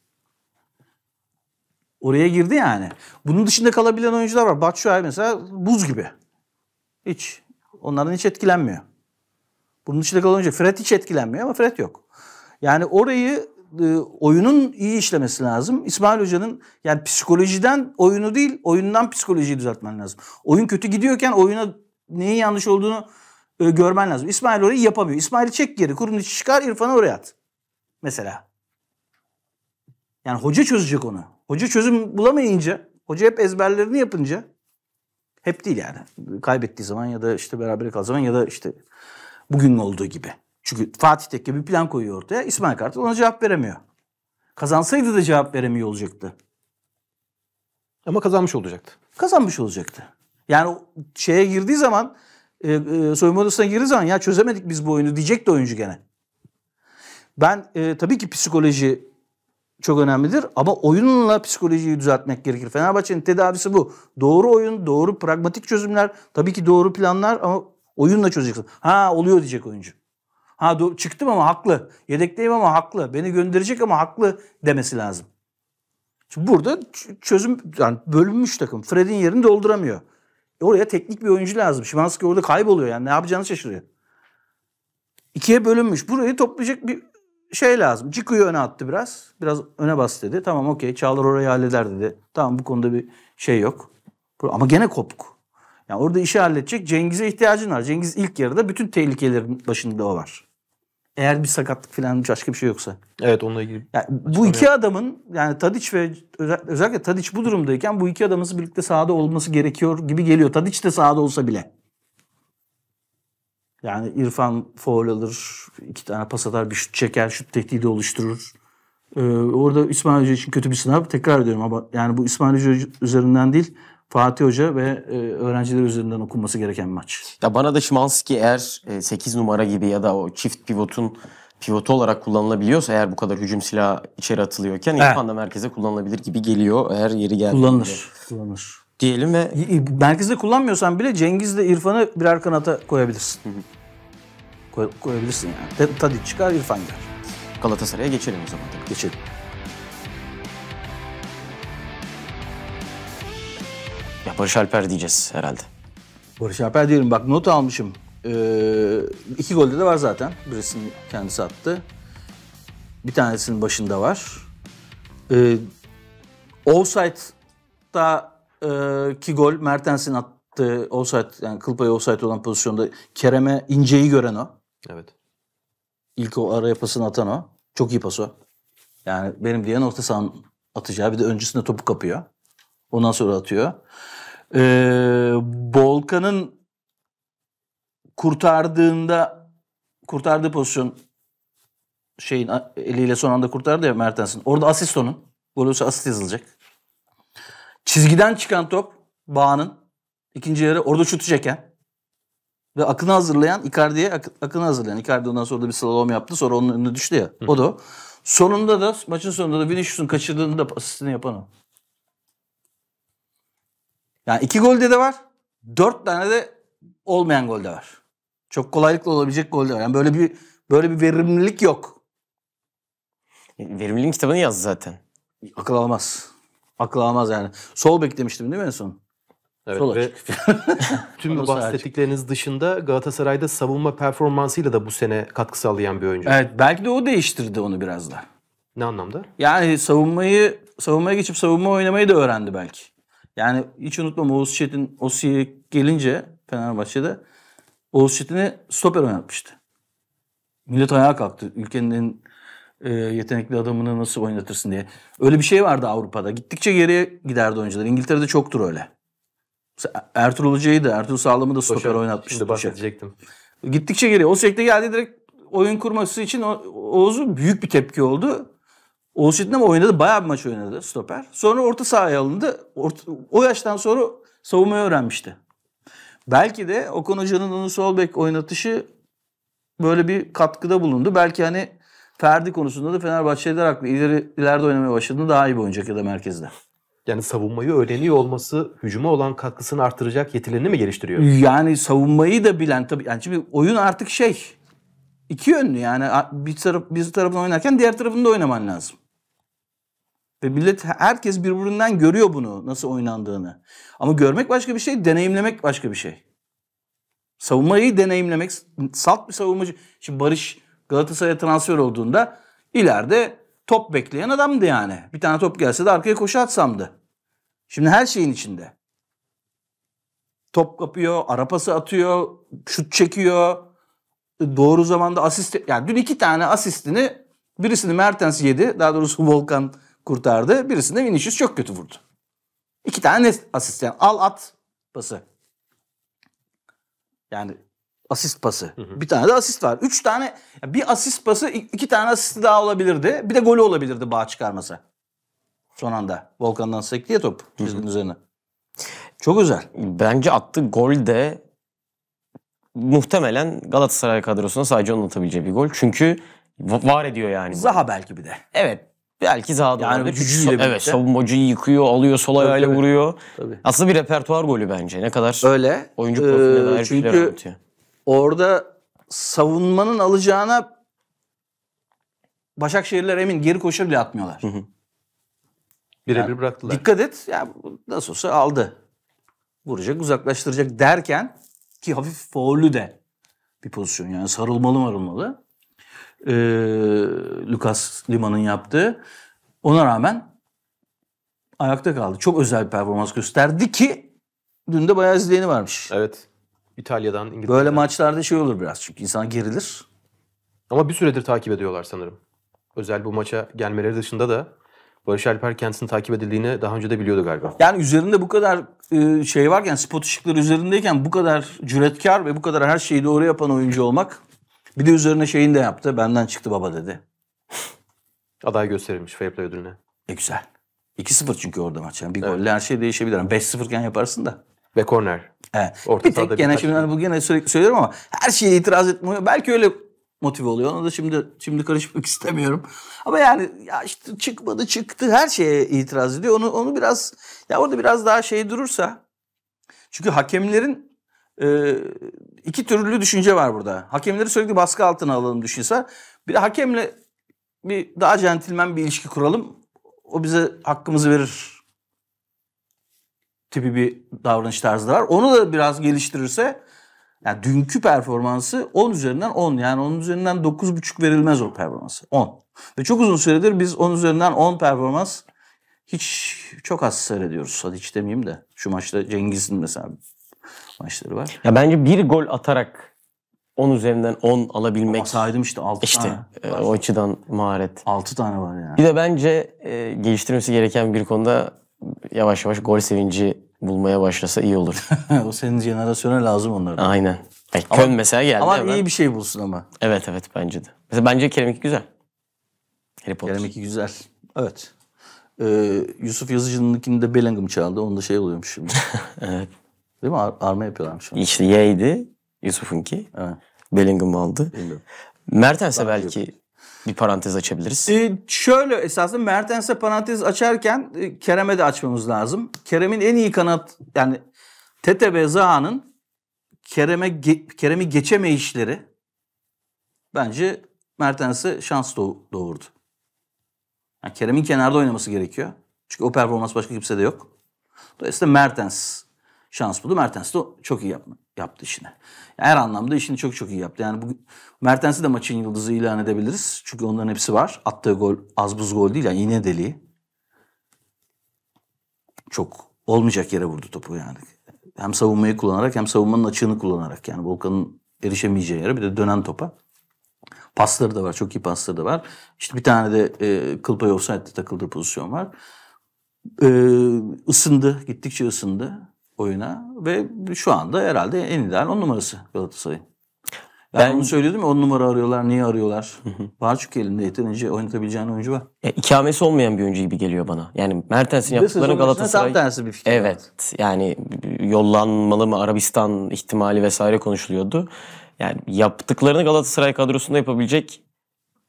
Oraya girdi yani. Bunun dışında kalabilen oyuncular var. Batshuayi mesela buz gibi. Hiç. Onların hiç etkilenmiyor. Bunun dışında kalınca Fred hiç etkilenmiyor ama Fred yok. Yani orayı e, oyunun iyi işlemesi lazım. İsmail Hoca'nın yani psikolojiden oyunu değil, oyundan psikolojiyi düzeltmen lazım. Oyun kötü gidiyorken oyuna neyin yanlış olduğunu e, görmen lazım. İsmail orayı yapamıyor. İsmail çek geri, kurun içi çıkar, İrfan'ı oraya at. Mesela. Yani hoca çözecek onu. Hoca çözüm bulamayınca, hoca hep ezberlerini yapınca hep değil yani. Kaybettiği zaman ya da işte beraber kaldığı zaman ya da işte Bugün olduğu gibi. Çünkü Fatih Tekke bir plan koyuyor ortaya. İsmail Kartal ona cevap veremiyor. Kazansaydı da cevap veremiyor olacaktı. Ama kazanmış olacaktı. Kazanmış olacaktı. Yani şeye girdiği zaman e, e, soyunma odasına girdiği zaman ya çözemedik biz bu oyunu diyecek de oyuncu gene. Ben e, tabii ki psikoloji çok önemlidir ama oyunla psikolojiyi düzeltmek gerekir. Fenerbahçe'nin tedavisi bu. Doğru oyun, doğru pragmatik çözümler, tabii ki doğru planlar ama Oyunla çözeceksin. Ha oluyor diyecek oyuncu. Ha çıktım ama haklı. Yedekteyim ama haklı. Beni gönderecek ama haklı demesi lazım. Şimdi burada çözüm yani bölünmüş takım. Fred'in yerini dolduramıyor. E oraya teknik bir oyuncu lazım. Şimanski orada kayboluyor yani ne yapacağını şaşırıyor. İkiye bölünmüş. Burayı toplayacak bir şey lazım. Ciku'yu öne attı biraz. Biraz öne bastı dedi. Tamam okey Çağlar orayı halleder dedi. Tamam bu konuda bir şey yok. Ama gene kopuk. Yani orada işi halledecek Cengiz'e ihtiyacın var. Cengiz ilk yarıda bütün tehlikelerin başında o var. Eğer bir sakatlık falan başka bir şey yoksa. Evet onunla ilgili. Yani bu iki adamın yani Tadic ve özellikle Tadic bu durumdayken bu iki adamın birlikte sahada olması gerekiyor gibi geliyor. Tadic de sahada olsa bile. Yani İrfan foul alır, iki tane pas atar, bir şut çeker, şut tehdidi oluşturur. Ee, orada İsmail Hoca için kötü bir sınav. Tekrar ediyorum ama yani bu İsmail Hoca üzerinden değil. Fatih Hoca ve e, öğrenciler üzerinden okunması gereken maç. Ya bana da Şimanski eğer 8 e, numara gibi ya da o çift pivotun pivotu olarak kullanılabiliyorsa eğer bu kadar hücum silahı içeri atılıyorken evet. İrfan da merkeze kullanılabilir gibi geliyor eğer yeri geldiğinde. Kullanılır. Kullanılır. Diyelim ve... Merkezde kullanmıyorsan bile Cengiz de İrfan'ı birer kanata koyabilirsin. Koy, koyabilirsin yani. Tadiç çıkar, İrfan gel. Galatasaray'a geçelim o zaman. Tabii. Geçelim. Barış Alper diyeceğiz herhalde. Barış Alper diyorum. Bak not almışım. Ee, iki golde de var zaten. Birisini kendisi attı. Bir tanesinin başında var. Ee, Offside'da e, ki gol Mertens'in attığı offside yani kıl payı offside olan pozisyonda Kerem'e inceyi gören o. Evet. İlk o araya pasını atan o. Çok iyi pas o. Yani benim diyen orta sahanın atacağı bir de öncesinde topu kapıyor. Ondan sonra atıyor. Ee, Bolkan'ın kurtardığında kurtardığı pozisyon şeyin eliyle son anda kurtardı ya Mertens'in. Orada asist onun. Borussia asist yazılacak. Çizgiden çıkan top Bağ'ın ikinci yarı orada şutu çeken ve akını hazırlayan Icardi'ye akını hazırlayan. Icardi ondan sonra da bir slalom yaptı. Sonra onun önüne düştü ya. Hı. O da o. Sonunda da maçın sonunda da Vinicius'un kaçırdığında da asistini yapan o. Yani iki golde de var. Dört tane de olmayan golde var. Çok kolaylıkla olabilecek golde var. Yani böyle bir böyle bir verimlilik yok. E, verimliliğin kitabını yazdı zaten. Akıl almaz. Akıl almaz yani. Sol bek demiştim değil mi en son? Evet, Sol ve tüm bu bahsettikleriniz dışında Galatasaray'da savunma performansıyla da bu sene katkı sağlayan bir oyuncu. Evet belki de o değiştirdi onu biraz da. Ne anlamda? Yani savunmayı savunmaya geçip savunma oynamayı da öğrendi belki. Yani hiç unutmam Oğuz Çetin Osi'ye gelince Fenerbahçe'de Oğuz Çetin'i stoper oynatmıştı. Millet ayağa kalktı. Ülkenin e, yetenekli adamını nasıl oynatırsın diye. Öyle bir şey vardı Avrupa'da. Gittikçe geriye giderdi oyuncular. İngiltere'de çoktur öyle. Mesela Ertuğrul Hoca'yı da Ertuğrul Sağlam'ı da stoper oynatmıştı. Şimdi bahsedecektim. Gittikçe geriye. O sürekli geldi direkt oyun kurması için Oğuz'un büyük bir tepki oldu. Oğuz Çetin ama oynadı. Bayağı bir maç oynadı stoper. Sonra orta sahaya alındı. Orta, o yaştan sonra savunmayı öğrenmişti. Belki de Okan Hoca'nın onu sol bek oynatışı böyle bir katkıda bulundu. Belki hani Ferdi konusunda da Fenerbahçeliler haklı. İleri, ileride oynamaya başladığında daha iyi bir oynayacak ya da merkezde. Yani savunmayı öğreniyor olması hücuma olan katkısını artıracak yetilerini mi geliştiriyor? Yani savunmayı da bilen tabii. Yani şimdi oyun artık şey iki yönlü yani bir, taraf, bir tarafını oynarken diğer tarafında oynaman lazım. Ve millet herkes birbirinden görüyor bunu nasıl oynandığını. Ama görmek başka bir şey, deneyimlemek başka bir şey. Savunmayı deneyimlemek, salt bir savunmacı. Şimdi Barış Galatasaray'a transfer olduğunda ileride top bekleyen adamdı yani. Bir tane top gelse de arkaya koşu atsamdı. Şimdi her şeyin içinde. Top kapıyor, arapası atıyor, şut çekiyor. Doğru zamanda asist... Yani dün iki tane asistini birisini Mertens yedi. Daha doğrusu Volkan kurtardı. Birisinde Vinicius çok kötü vurdu. İki tane asist yani al at pası. Yani asist pası. Hı hı. Bir tane de asist var. Üç tane bir asist pası iki tane asist daha olabilirdi. Bir de golü olabilirdi bağ çıkarmasa. Son anda. Volkan'dan sekti ya top çizginin üzerine. Çok özel. Bence attı gol de muhtemelen Galatasaray kadrosuna sadece onun atabileceği bir gol. Çünkü var ediyor yani. Zaha belki bir de. Evet. Belki daha da yani Gücüyle birlikte. Evet savunmacıyı yıkıyor, alıyor sol ayağıyla tabii, vuruyor. Tabii. Aslında bir repertuar golü bence. Ne kadar Öyle. oyuncu profiline ee, dair Çünkü anlatıyor. orada savunmanın alacağına Başakşehirler emin geri koşu bile atmıyorlar. Birebir yani, bıraktılar. Dikkat et. Ya nasıl olsa aldı. Vuracak, uzaklaştıracak derken ki hafif foulü de bir pozisyon yani sarılmalı marılmalı e, Lucas Lima'nın yaptığı. Ona rağmen ayakta kaldı. Çok özel bir performans gösterdi ki dün de bayağı izleyeni varmış. Evet. İtalya'dan, İngiltere'den. Böyle maçlarda şey olur biraz çünkü insan gerilir. Ama bir süredir takip ediyorlar sanırım. Özel bu maça gelmeleri dışında da Barış Alper kendisini takip edildiğini daha önce de biliyordu galiba. Yani üzerinde bu kadar e, şey varken, spot ışıkları üzerindeyken bu kadar cüretkar ve bu kadar her şeyi doğru yapan oyuncu olmak bir de üzerine şeyini de yaptı. Benden çıktı baba dedi. Aday gösterilmiş Fair Play ödülüne. E güzel. 2-0 çünkü orada maç. Yani bir evet. golle her şey değişebilir. Yani 5-0 iken yaparsın da. Ve korner. Evet. Orta bir tek bir gene şimdi hani bu gene sürekli söylüyorum ama her şeye itiraz etmiyor. Belki öyle motive oluyor. Ona da şimdi şimdi karışmak istemiyorum. Ama yani ya işte çıkmadı çıktı her şeye itiraz ediyor. Onu onu biraz ya orada biraz daha şey durursa çünkü hakemlerin e, iki türlü düşünce var burada. Hakemleri sürekli baskı altına alalım düşünse. Bir de hakemle bir daha centilmen bir ilişki kuralım. O bize hakkımızı verir tipi bir davranış tarzı var. Onu da biraz geliştirirse yani dünkü performansı 10 üzerinden 10 yani 10 üzerinden 9.5 verilmez o performansı 10. Ve çok uzun süredir biz 10 üzerinden 10 performans hiç çok az seyrediyoruz. Hadi hiç demeyeyim de şu maçta Cengiz'in mesela maçları var. Ya bence bir gol atarak 10 üzerinden 10 alabilmek. Ama saydım işte 6 işte, tane. İşte o açıdan maharet. 6 tane var yani. Bir de bence e, geliştirmesi gereken bir konuda yavaş yavaş gol sevinci bulmaya başlasa iyi olur. o senin jenerasyona lazım onlara. Aynen. Yani e, ama, Kön mesela geldi ama hemen. iyi bir şey bulsun ama. Evet evet bence de. Mesela bence Kerem 2 güzel. Harry Potter. Kerem 2 güzel. Evet. Ee, Yusuf Yazıcı'nınkini de Bellingham çaldı. Onda şey oluyormuş şimdi. evet. Değil mi? Ar arma şu an. İşte Y'ydi Yusuf'unki. Evet. Bellingham aldı. Mertens'e belki bir parantez açabiliriz. Ee, şöyle esasında Mertens'e parantez açarken e, Kerem'e de açmamız lazım. Kerem'in en iyi kanat yani Tete ve Zaha'nın Kerem'e ge Kerem'i geçemeyişleri bence Mertens'e şans doğ doğurdu. Yani Kerem'in kenarda oynaması gerekiyor. Çünkü o performans başka kimse de yok. Dolayısıyla Mertens şans buldu. Mertens de çok iyi yapma, yaptı işini. Her anlamda işini çok çok iyi yaptı. Yani bugün Mertens'i de maçın yıldızı ilan edebiliriz. Çünkü onların hepsi var. Attığı gol az buz gol değil yani yine deliği. Çok olmayacak yere vurdu topu yani. Hem savunmayı kullanarak hem savunmanın açığını kullanarak yani Volkan'ın erişemeyeceği yere bir de dönen topa. Pasları da var. Çok iyi pasları da var. İşte bir tane de e, Kılpay offside'de takıldığı pozisyon var. E, ısındı. Gittikçe ısındı oyuna ve şu anda herhalde en ideal on numarası Galatasaray. Yani ben onu söylüyordum ya on numara arıyorlar, niye arıyorlar? Hı hı. Var çünkü elinde yeterince oynatabileceğin oyuncu var. E, ikamesi olmayan bir oyuncu gibi geliyor bana. Yani Mertens'in yaptıkları Galatasaray... tam tersi bir fikir. Evet. Yani yollanmalı mı Arabistan ihtimali vesaire konuşuluyordu. Yani yaptıklarını Galatasaray kadrosunda yapabilecek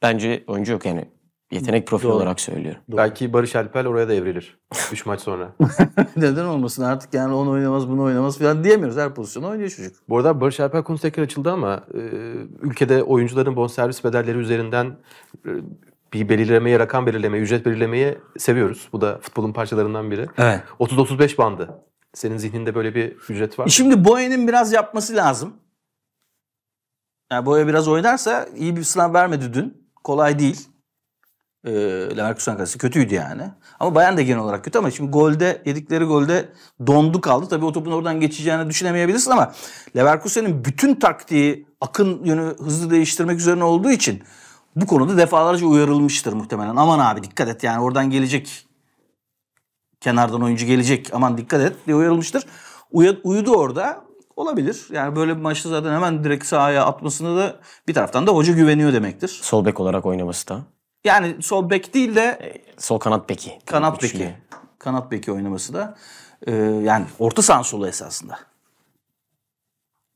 bence oyuncu yok. Yani Yetenek profili Doğru. olarak söylüyorum. Doğru. Belki Barış Alper oraya da evrilir. 3 maç sonra. Neden olmasın artık yani onu oynamaz bunu oynamaz falan diyemiyoruz. Her pozisyonu oynuyor çocuk. Bu arada Barış Alper konusu tekrar açıldı ama e, ülkede oyuncuların bonservis bedelleri üzerinden e, bir belirlemeye, rakam belirlemeyi, ücret belirlemeyi seviyoruz. Bu da futbolun parçalarından biri. Evet. 30-35 bandı. Senin zihninde böyle bir ücret var mı? E şimdi Boye'nin biraz yapması lazım. Yani Boye biraz oynarsa iyi bir sınav vermedi dün. Kolay değil. E, Leverkusen karşısı kötüydü yani. Ama Bayern de genel olarak kötü ama şimdi golde yedikleri golde dondu kaldı. Tabii o topun oradan geçeceğini düşünemeyebilirsin ama Leverkusen'in bütün taktiği akın yönü hızlı değiştirmek üzerine olduğu için bu konuda defalarca uyarılmıştır muhtemelen. Aman abi dikkat et yani oradan gelecek kenardan oyuncu gelecek aman dikkat et diye uyarılmıştır. Uy- uyudu orada olabilir. Yani böyle bir maçta zaten hemen direkt sahaya atmasını da bir taraftan da hoca güveniyor demektir. Sol bek olarak oynaması da. Yani sol bek değil de e, sol kanat beki. Kanat Üçlü. beki. Kanat beki oynaması da e, yani orta saha solu esasında.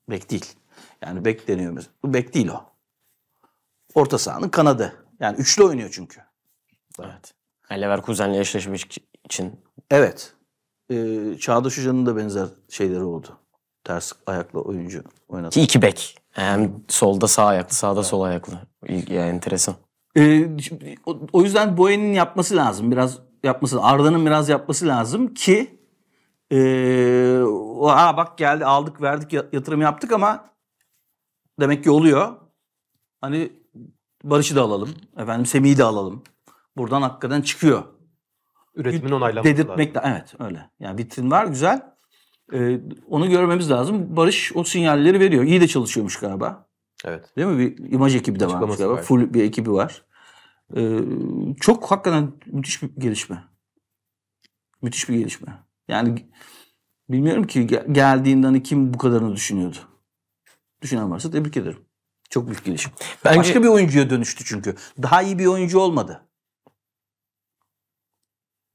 Bek değil. Yani bek deniyor mesela. Bu bek değil o. Orta sahanın kanadı. Yani üçlü oynuyor çünkü. Evet. Yani kuzenle eşleşmiş için. Evet. Ee, Çağdaş Hoca'nın da benzer şeyleri oldu. Ters ayaklı oyuncu oynadı. Ki iki bek. Hem solda sağ ayaklı, sağda evet. sol ayaklı. yani enteresan. E, o yüzden Boeing'in yapması lazım. Biraz yapması Arda'nın biraz yapması lazım ki e, aa bak geldi aldık verdik yatırım yaptık ama demek ki oluyor. Hani Barış'ı da alalım. Efendim Semih'i de alalım. Buradan hakikaten çıkıyor. Üretimin onaylanması Dedirtmek de, evet öyle. Yani vitrin var güzel. Ee, onu görmemiz lazım. Barış o sinyalleri veriyor. İyi de çalışıyormuş galiba. Evet. Değil mi? Bir imaj ekibi de varmış galiba. Var. Full bir ekibi var. Ee, çok hakikaten müthiş bir gelişme. Müthiş bir gelişme. Yani bilmiyorum ki geldiğinden hani kim bu kadarını düşünüyordu. Düşünen varsa tebrik ederim. Çok büyük gelişim. Bence... Başka bir oyuncuya dönüştü çünkü. Daha iyi bir oyuncu olmadı.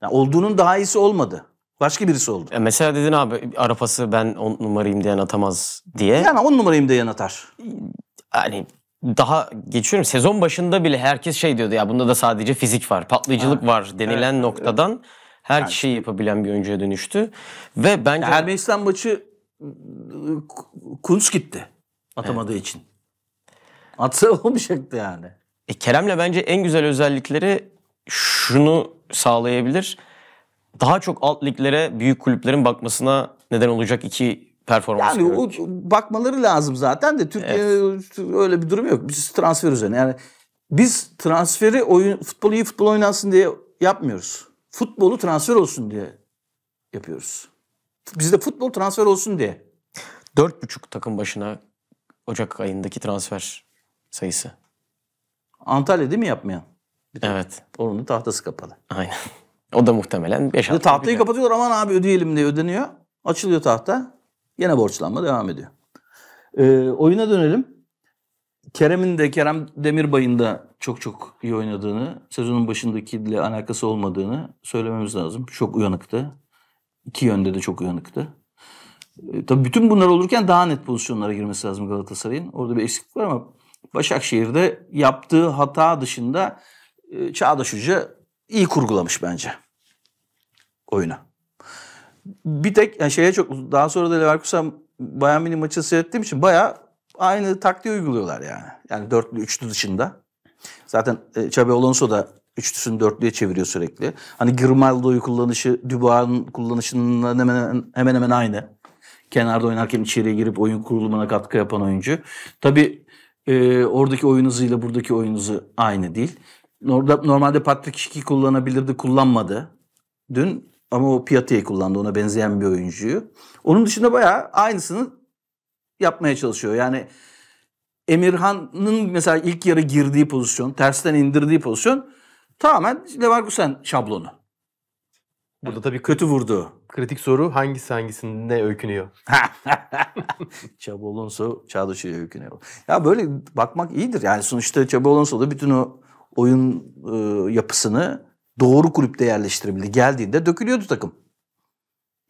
Yani olduğunun daha iyisi olmadı. Başka birisi oldu. E mesela dedin abi Arapası ben on numarayım diyen atamaz diye. Yani on numarayım diyen atar. Yani daha geçiyorum sezon başında bile herkes şey diyordu ya bunda da sadece fizik var, patlayıcılık ha, var denilen evet, noktadan evet. her yani. kişiyi yapabilen bir oyuncuya dönüştü. Ve bence... Ermenistan maçı Kunz gitti atamadığı evet. için. Atsa olmayacaktı yani. E Kerem'le bence en güzel özellikleri şunu sağlayabilir daha çok alt liglere büyük kulüplerin bakmasına neden olacak iki performans. Yani o, bakmaları lazım zaten de Türkiye'nin evet. öyle bir durum yok. Biz transfer üzerine yani biz transferi oyun futbolu iyi futbol oynansın diye yapmıyoruz. Futbolu transfer olsun diye yapıyoruz. Bizde futbol transfer olsun diye. Dört buçuk takım başına Ocak ayındaki transfer sayısı. Antalya değil mi yapmayan? Evet. Onun da tahtası kapalı. Aynen. O da muhtemelen 5 hafta. Tahtayı bir kapatıyorlar aman abi ödeyelim diye ödeniyor. Açılıyor tahta. Yine borçlanma devam ediyor. Ee, oyuna dönelim. Kerem'in de Kerem Demirbay'ın da çok çok iyi oynadığını, sezonun başındaki ile alakası olmadığını söylememiz lazım. Çok uyanıktı. İki yönde de çok uyanıktı. Ee, tabii bütün bunlar olurken daha net pozisyonlara girmesi lazım Galatasaray'ın. Orada bir eksiklik var ama Başakşehir'de yaptığı hata dışında e, Çağdaş Hoca iyi kurgulamış bence oyunu. Bir tek yani şeye çok daha sonra da Leverkusen Bayern Münih maçı seyrettiğim için baya aynı taktiği uyguluyorlar yani. Yani dörtlü üçlü dışında. Zaten e, Xabi Alonso da üçlüsünü dörtlüye çeviriyor sürekli. Hani Grimaldo'yu kullanışı, Dubois'un kullanışınınla hemen hemen, hemen hemen aynı. Kenarda oynarken içeriye girip oyun kurulumuna katkı yapan oyuncu. Tabii e, oradaki oyun hızıyla buradaki oyun hızı aynı değil. Normalde Patrick Şiki kullanabilirdi, kullanmadı. Dün ama o Piatti'yi kullandı ona benzeyen bir oyuncuyu. Onun dışında bayağı aynısını yapmaya çalışıyor. Yani Emirhan'ın mesela ilk yarı girdiği pozisyon, tersten indirdiği pozisyon tamamen Leverkusen şablonu. Burada tabii kötü vurdu. Kritik soru hangisi hangisinde öykünüyor? Çabo Alonso Çağdaş'a öykünüyor. Ya böyle bakmak iyidir. Yani sonuçta Çabo Alonso da bütün o oyun e, yapısını doğru kulüpte yerleştirebildi. Geldiğinde dökülüyordu takım.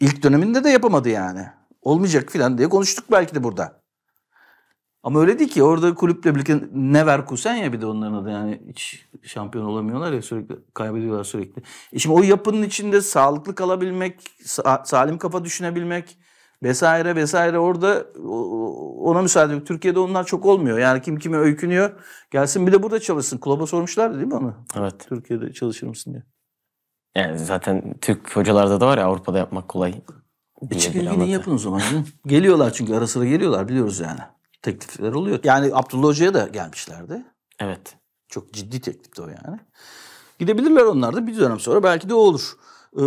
İlk döneminde de yapamadı yani. Olmayacak filan diye konuştuk belki de burada. Ama öyle değil ki. Orada kulüple birlikte Neverkusen ya bir de onların adı yani hiç şampiyon olamıyorlar ya sürekli kaybediyorlar sürekli. E şimdi o yapının içinde sağlıklı kalabilmek, salim kafa düşünebilmek, vesaire vesaire orada ona müsaade yok. Türkiye'de onlar çok olmuyor. Yani kim kime öykünüyor gelsin bir de burada çalışsın. Kulaba sormuşlardı değil mi onu? Evet. Türkiye'de çalışır mısın diye. Yani zaten Türk hocalarda da var ya Avrupa'da yapmak kolay. E çekirgini yapın o zaman. geliyorlar çünkü ara sıra geliyorlar biliyoruz yani. Teklifler oluyor. Yani Abdullah Hoca'ya da gelmişlerdi. Evet. Çok ciddi teklifti o yani. Gidebilirler onlar da bir dönem sonra belki de o olur. Ee,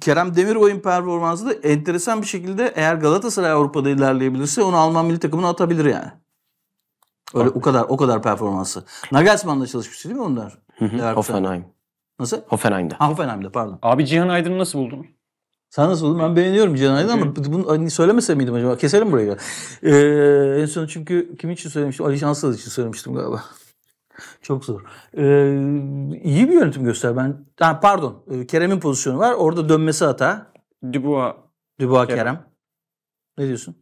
Kerem Demirbay'ın performansı da enteresan bir şekilde eğer Galatasaray Avrupa'da ilerleyebilirse onu Alman milli takımına atabilir yani. Öyle o kadar o kadar performansı. Nagelsmann'la çalışmıştı değil mi onlar? Hoffenheim. Nasıl? Hoffenheim'de. Ha, Hoffenheim'de pardon. Abi Cihan Aydın'ı nasıl buldun? Sen nasıl buldun? Ben beğeniyorum Cihan Aydın ama bunu hani söylemese miydim acaba? Keselim burayı. Ee, en son çünkü kim için söylemiştim? Ali Şansal için söylemiştim galiba. Çok zor. Ee, iyi bir yönetim göster. Ben ha, pardon. E, Kerem'in pozisyonu var. Orada dönmesi hata. Dubois. Dubois Kerem. Kerem. Ne diyorsun?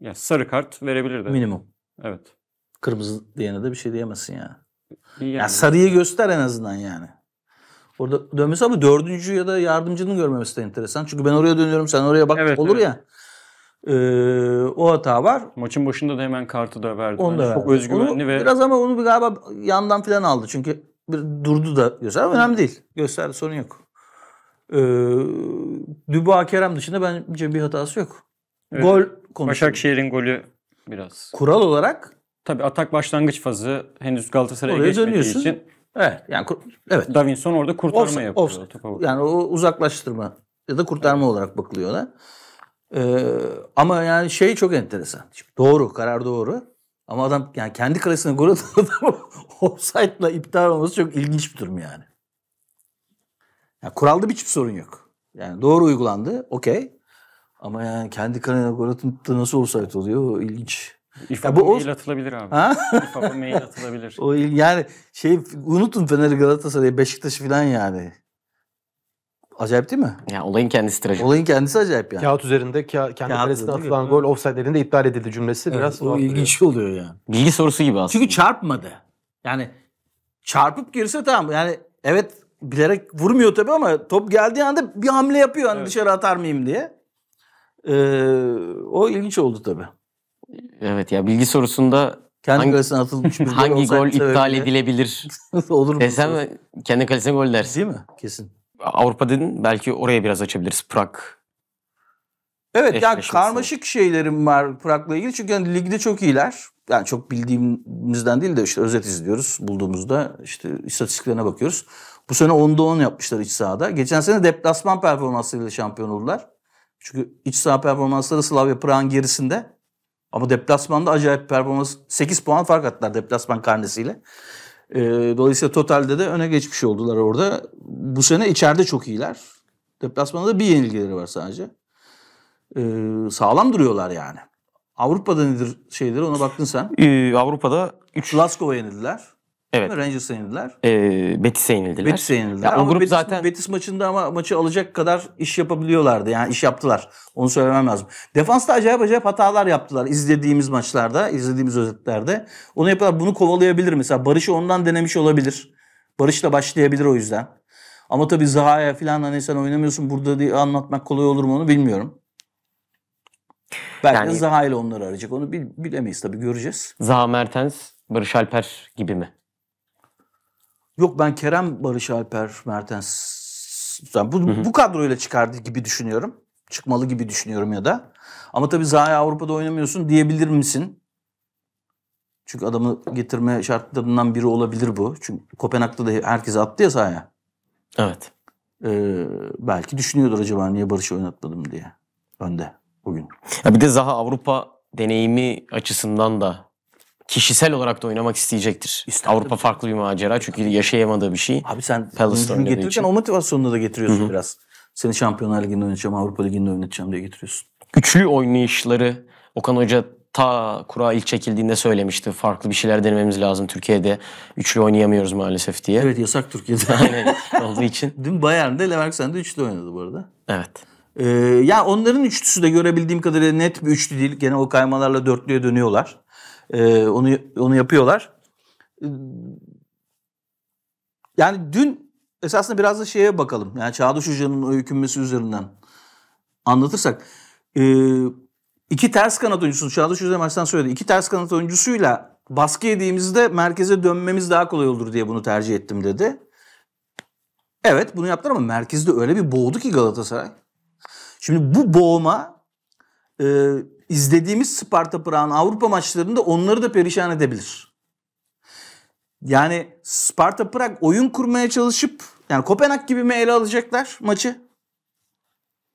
Yani sarı kart verebilirdi. Minimum. Evet. Kırmızı diyene de bir şey diyemezsin ya. İyi yani. yani sarıyı göster en azından yani. Orada dönmesi ama dördüncü ya da yardımcının görmemesi de enteresan. Çünkü ben oraya dönüyorum sen oraya bak evet, olur evet. ya. Ee, o hata var. Maçın başında da hemen kartı da verdi. Onu da yani verdi. Çok özgüvenli ve... Biraz ama onu bir galiba yandan falan aldı. Çünkü bir durdu da göster. Önemli değil. Gösterdi sorun yok. Ee, Dubois Kerem dışında bence bir hatası yok. Evet. Gol konusunda. Başakşehir'in golü biraz. Kural olarak. Tabii atak başlangıç fazı henüz Galatasaray'a Oraya geçmediği dönüyorsun. için. Evet. Yani evet. Davinson orada kurtarma offside, yapıyor. Offside. Yani o uzaklaştırma ya da kurtarma evet. olarak bakılıyor ona. Ee, ama yani şey çok enteresan. Şimdi doğru, karar doğru. Ama adam yani kendi kalesine gol atan adam offside'la iptal olması çok ilginç bir durum yani. yani kuralda bir hiçbir sorun yok. Yani doğru uygulandı, okey. Ama yani kendi kalene gol atınca nasıl offside oluyor o ilginç. İFAB'a mail o... atılabilir abi. Ha? mail atılabilir. o yani şey unutun Fener'i Galatasaray'ı Beşiktaş'ı falan yani. Acayip değil mi? Ya olayın kendisi trajik. Olayın kendisi acayip yani. Kağıt üzerinde ka- kendi Kağıt kalesine atılan gol offside iptal edildi cümlesi Evet, biraz o ilginç oluyor yani. Bilgi sorusu gibi aslında. Çünkü çarpmadı. Yani çarpıp girse tamam. Yani evet bilerek vurmuyor tabii ama top geldiği anda bir hamle yapıyor hani dışarı atar mıyım diye. Ee, o ilginç oldu tabii. Evet ya bilgi sorusunda Kendi Hangi- kalesine atılmış bir hangi gol iptal edilebilir olur mu? desem kendi kalesine gol dersin. Değil mi? Kesin. Avrupa dedin belki oraya biraz açabiliriz. Prag Evet yani karmaşık şeylerim var Prag'la ilgili. Çünkü yani ligde çok iyiler. Yani çok bildiğimizden değil de işte özet izliyoruz bulduğumuzda işte istatistiklerine bakıyoruz. Bu sene 10'da 10 yapmışlar iç sahada. Geçen sene deplasman performansıyla şampiyon oldular. Çünkü iç saha performansları Slavia Prag'ın gerisinde. Ama deplasmanda acayip performans. 8 puan fark attılar deplasman karnesiyle. E, dolayısıyla totalde de öne geçmiş oldular orada. Bu sene içeride çok iyiler. Deplasmanda da bir yenilgileri var sadece. E, sağlam duruyorlar yani. Avrupa'da nedir şeyleri ona baktın sen? Ee, Avrupa'da 3 Glasgow'a yenildiler. Evet. Rangers'a yenildiler. Ee, Betis'e yenildiler. Betis'e yenildiler. Ya, ama o grup Betis, zaten... Betis maçında ama maçı alacak kadar iş yapabiliyorlardı. Yani iş yaptılar. Onu söylemem lazım. Defansta acayip acayip hatalar yaptılar. izlediğimiz maçlarda, izlediğimiz özetlerde. Onu yapıyorlar. Bunu kovalayabilir. Mesela Barış'ı ondan denemiş olabilir. Barış'la başlayabilir o yüzden. Ama tabii Zaha'ya falan hani sen oynamıyorsun burada diye anlatmak kolay olur mu onu bilmiyorum. Belki yani, Zaha ile onları arayacak. Onu bilemeyiz tabii göreceğiz. Zaha Mertens, Barış Alper gibi mi? Yok ben Kerem, Barış Alper, Mertens. bu, hı hı. bu kadroyla çıkardı gibi düşünüyorum. Çıkmalı gibi düşünüyorum ya da. Ama tabii Zaha'ya Avrupa'da oynamıyorsun diyebilir misin? Çünkü adamı getirme şartlarından biri olabilir bu. Çünkü Kopenhag'da da herkes attı ya sahaya. Evet. Ee, belki düşünüyordur acaba niye Barış'ı oynatmadım diye. Önde bugün. Ya bir de Zaha Avrupa deneyimi açısından da kişisel olarak da oynamak isteyecektir. İster, Avrupa tabii. farklı bir macera çünkü yaşayamadığı bir şey. Abi sen Palace'da getirirken için. o motivasyonunu da getiriyorsun Hı-hı. biraz. Seni Şampiyonlar Ligi'nde oynatacağım, Avrupa Ligi'nde oynatacağım diye getiriyorsun. Güçlü oynayışları Okan Hoca ta kura ilk çekildiğinde söylemişti. Farklı bir şeyler denememiz lazım Türkiye'de. Üçlü oynayamıyoruz maalesef diye. Evet yasak Türkiye'de. Aynen olduğu için. Dün Bayern'de Leverkusen'de üçlü oynadı bu arada. Evet. Ee, ya onların üçlüsü de görebildiğim kadarıyla net bir üçlü değil. Gene o kaymalarla dörtlüye dönüyorlar. E, onu onu yapıyorlar. Yani dün esasında biraz da şeye bakalım. Yani Çağdaş Hoca'nın öykünmesi üzerinden anlatırsak. E, iki ters kanat oyuncusu, Çağdaş Hoca maçtan söyledi. İki ters kanat oyuncusuyla baskı yediğimizde merkeze dönmemiz daha kolay olur diye bunu tercih ettim dedi. Evet bunu yaptılar ama merkezde öyle bir boğdu ki Galatasaray. Şimdi bu boğma e, izlediğimiz Sparta Prag'ın Avrupa maçlarında onları da perişan edebilir. Yani Sparta Prag oyun kurmaya çalışıp yani Kopenhag gibi mi ele alacaklar maçı?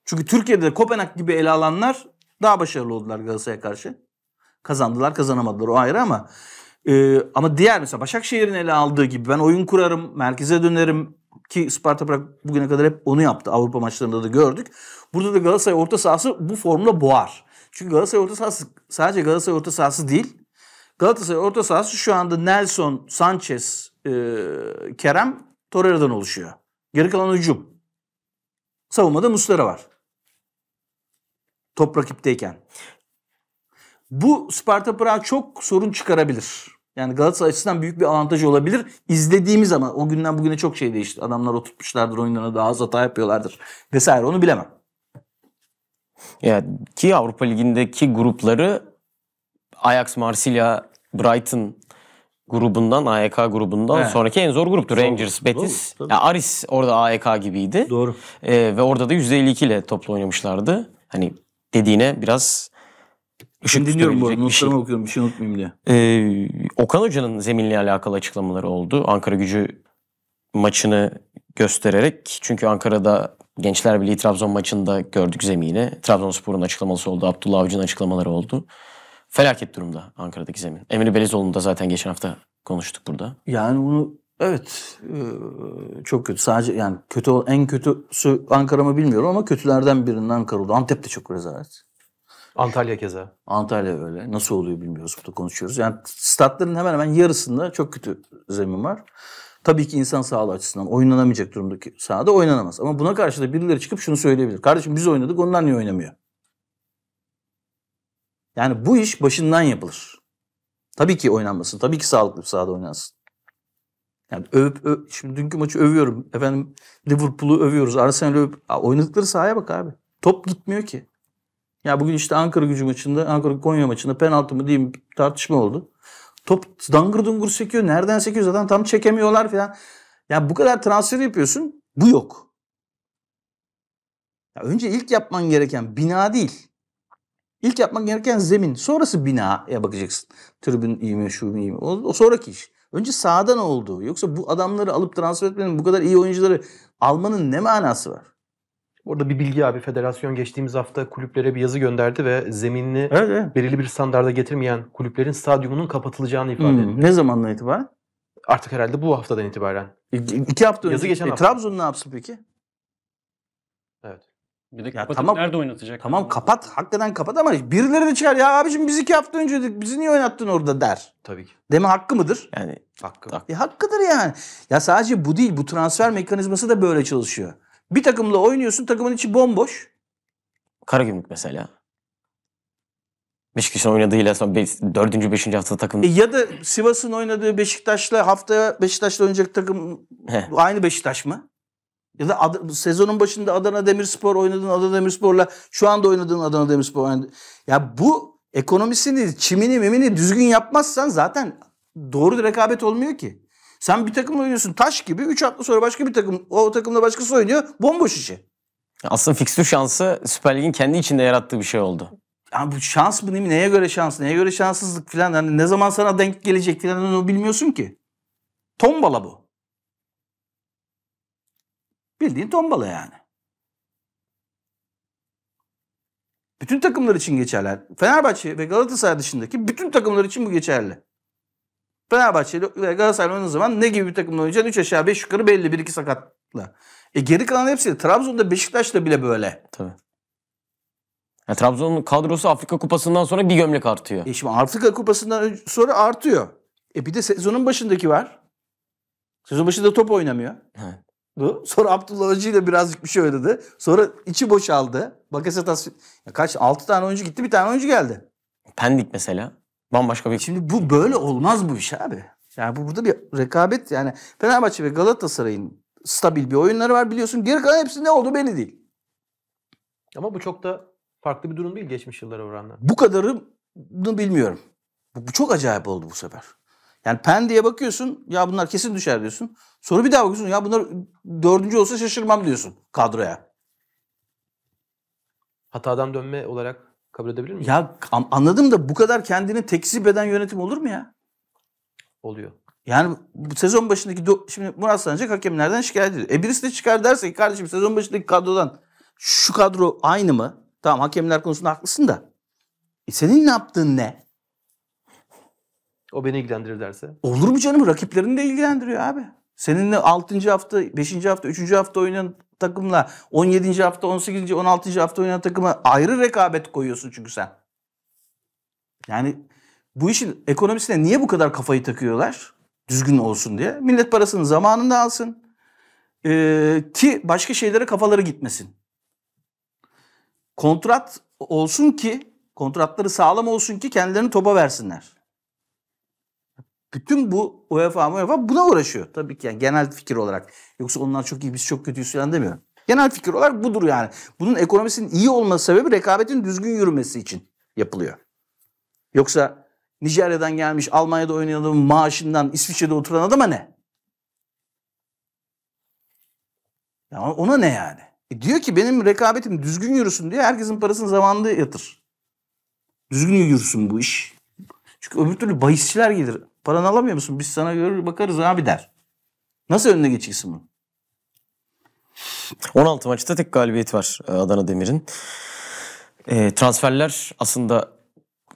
Çünkü Türkiye'de de Kopenhag gibi ele alanlar daha başarılı oldular Galatasaray'a karşı. Kazandılar kazanamadılar o ayrı ama ee, ama diğer mesela Başakşehir'in ele aldığı gibi ben oyun kurarım, merkeze dönerim ki Sparta Prag bugüne kadar hep onu yaptı. Avrupa maçlarında da gördük. Burada da Galatasaray orta sahası bu formla boğar. Çünkü Galatasaray orta sahası sadece Galatasaray orta sahası değil. Galatasaray orta sahası şu anda Nelson, Sanchez, e, Kerem, Torreira'dan oluşuyor. Geri kalan hücum. Savunmada Muslera var. Top rakipteyken. Bu Sparta Prag çok sorun çıkarabilir. Yani Galatasaray açısından büyük bir avantaj olabilir. İzlediğimiz ama o günden bugüne çok şey değişti. Adamlar oturtmuşlardır oyunlarına daha az hata yapıyorlardır vesaire onu bilemem. Yani ki Avrupa Ligi'ndeki grupları Ajax, Marsilya, Brighton grubundan, AEK grubundan He. sonraki en zor gruptu. Rangers, Betis, Doğru, yani Aris orada AEK gibiydi. Doğru. Ee, ve orada da %52 ile toplu oynamışlardı. Hani dediğine biraz Işık Şimdi dinliyorum bu arada. Notlarımı şey. okuyorum. Bir şey unutmayayım diye. Ee, Okan Hoca'nın zeminle alakalı açıklamaları oldu. Ankara gücü maçını göstererek. Çünkü Ankara'da Gençler Birliği Trabzon maçında gördük zemini. Trabzonspor'un açıklaması oldu. Abdullah Avcı'nın açıklamaları oldu. Felaket durumda Ankara'daki zemin. Emre Belezoğlu'nu da zaten geçen hafta konuştuk burada. Yani bunu evet e, çok kötü. Sadece yani kötü en kötüsü Ankara mı bilmiyorum ama kötülerden birinin Ankara oldu. Antep de çok rezalet. Antalya keza. Antalya öyle. Nasıl oluyor bilmiyoruz. Burada konuşuyoruz. Yani statların hemen hemen yarısında çok kötü zemin var. Tabii ki insan sağlığı açısından oynanamayacak durumdaki sahada oynanamaz. Ama buna karşı da birileri çıkıp şunu söyleyebilir. Kardeşim biz oynadık onlar niye oynamıyor? Yani bu iş başından yapılır. Tabii ki oynanmasın. Tabii ki sağlıklı bir sahada oynansın. Yani övüp, öv, şimdi dünkü maçı övüyorum. Efendim Liverpool'u övüyoruz. Arsenal'ı övüp. oynadıkları sahaya bak abi. Top gitmiyor ki. Ya bugün işte Ankara gücü maçında, Ankara Konya maçında penaltı mı diyeyim tartışma oldu. Top dangır dungur sekiyor. Nereden sekiyor zaten tam çekemiyorlar falan. Ya bu kadar transfer yapıyorsun. Bu yok. Ya önce ilk yapman gereken bina değil. İlk yapman gereken zemin. Sonrası binaya bakacaksın. Tribün iyi mi, şu iyi mi? O, o sonraki iş. Önce sahada ne oldu? Yoksa bu adamları alıp transfer etmenin, bu kadar iyi oyuncuları almanın ne manası var? Orada bir bilgi abi federasyon geçtiğimiz hafta kulüplere bir yazı gönderdi ve zeminini evet, evet. belirli bir standarda getirmeyen kulüplerin stadyumunun kapatılacağını ifade hmm, etti. Ne zamandan itibaren? Artık herhalde bu haftadan itibaren. İ- iki hafta Yazı geçen e, hafta. Trabzon ne yapsın peki? Evet. Bir de kapatıp tamam, nerede oynatacak? Tamam yani? kapat. Hakikaten kapat ama birileri de çıkar. Ya abicim biz iki hafta önce dedik. Bizi niye oynattın orada der. Tabii ki. Deme hakkı mıdır? Yani hakkı. E, hakkıdır yani. Ya sadece bu değil. Bu transfer mekanizması da böyle çalışıyor. Bir takımla oynuyorsun takımın içi bomboş. Karagümrük mesela. Beşiktaş'ın oynadığıyla son 4. 5. hafta takım. E ya da Sivas'ın oynadığı Beşiktaş'la haftaya Beşiktaş'la oynayacak takım Heh. aynı Beşiktaş mı? Ya da ad- sezonun başında Adana Demirspor oynadığın Adana Demirspor'la şu anda oynadığın Adana Demirspor oynadı. Ya bu ekonomisini, çimini, mimini düzgün yapmazsan zaten doğru rekabet olmuyor ki. Sen bir takımla oynuyorsun taş gibi. 3 hafta sonra başka bir takım o takımla başkası oynuyor. Bomboş işi. Aslında fikstür şansı Süper Lig'in kendi içinde yarattığı bir şey oldu. Ya bu şans mı değil mi? Neye göre şans? Neye göre şanssızlık falan? Yani ne zaman sana denk gelecek falan onu bilmiyorsun ki. Tombala bu. Bildiğin tombala yani. Bütün takımlar için geçerli. Fenerbahçe ve Galatasaray dışındaki bütün takımlar için bu geçerli. Fenerbahçe ile Galatasaray oynadığı zaman ne gibi bir takımla oynayacaksın? 3 aşağı 5 yukarı belli. 1-2 sakatla. E geri kalan hepsi de. Trabzon'da Beşiktaş'ta bile böyle. Tabii. Ya, Trabzon'un kadrosu Afrika Kupası'ndan sonra bir gömlek artıyor. E şimdi Afrika Kupası'ndan sonra artıyor. E bir de sezonun başındaki var. Sezon başında top oynamıyor. Evet. Sonra Abdullah Hoca ile birazcık bir şey oynadı. Sonra içi boşaldı. Bakasetas kaç 6 tane oyuncu gitti, bir tane oyuncu geldi. Pendik mesela. Bambaşka bir... Şimdi bu böyle olmaz bu iş abi. Yani bu burada bir rekabet yani Fenerbahçe ve Galatasaray'ın stabil bir oyunları var biliyorsun. Geri kalan hepsi ne oldu belli değil. Ama bu çok da farklı bir durum değil geçmiş yıllara oranla. Bu kadarını bilmiyorum. Bu, bu çok acayip oldu bu sefer. Yani pen diye bakıyorsun ya bunlar kesin düşer diyorsun. Sonra bir daha bakıyorsun ya bunlar dördüncü olsa şaşırmam diyorsun kadroya. Hatadan dönme olarak Kabul edebilir miyim? Ya anladım da bu kadar kendini tekzip eden yönetim olur mu ya? Oluyor. Yani bu sezon başındaki do- şimdi Murat Sancak hakemlerden şikayet ediyor. E birisi de çıkar derse ki kardeşim sezon başındaki kadrodan şu kadro aynı mı? Tamam hakemler konusunda haklısın da. E senin ne yaptığın ne? O beni ilgilendirir derse. Olur mu canım? Rakiplerini de ilgilendiriyor abi. Seninle 6. hafta, 5. hafta, 3. hafta oynayan takımla 17. hafta, 18. 16. hafta oynayan takıma ayrı rekabet koyuyorsun çünkü sen. Yani bu işin ekonomisine niye bu kadar kafayı takıyorlar? Düzgün olsun diye. Millet parasını zamanında alsın. Ee, ki başka şeylere kafaları gitmesin. Kontrat olsun ki, kontratları sağlam olsun ki kendilerini topa versinler. Bütün bu UEFA UEFA buna uğraşıyor. Tabii ki yani genel fikir olarak. Yoksa onlar çok iyi biz çok kötüyüz falan demiyorum. Genel fikir olarak budur yani. Bunun ekonomisinin iyi olması sebebi rekabetin düzgün yürümesi için yapılıyor. Yoksa Nijerya'dan gelmiş Almanya'da oynayan adamın maaşından İsviçre'de oturan adama ne? Ya ona ne yani? E diyor ki benim rekabetim düzgün yürüsün diye herkesin parasını zamanında yatır. Düzgün yürüsün bu iş. Çünkü öbür türlü bahisçiler gelir. Paran alamıyor musun? Biz sana görür bakarız abi der. Nasıl önüne geçeceksin bunu? 16 maçta tek galibiyet var e, Adana Demir'in. E, transferler aslında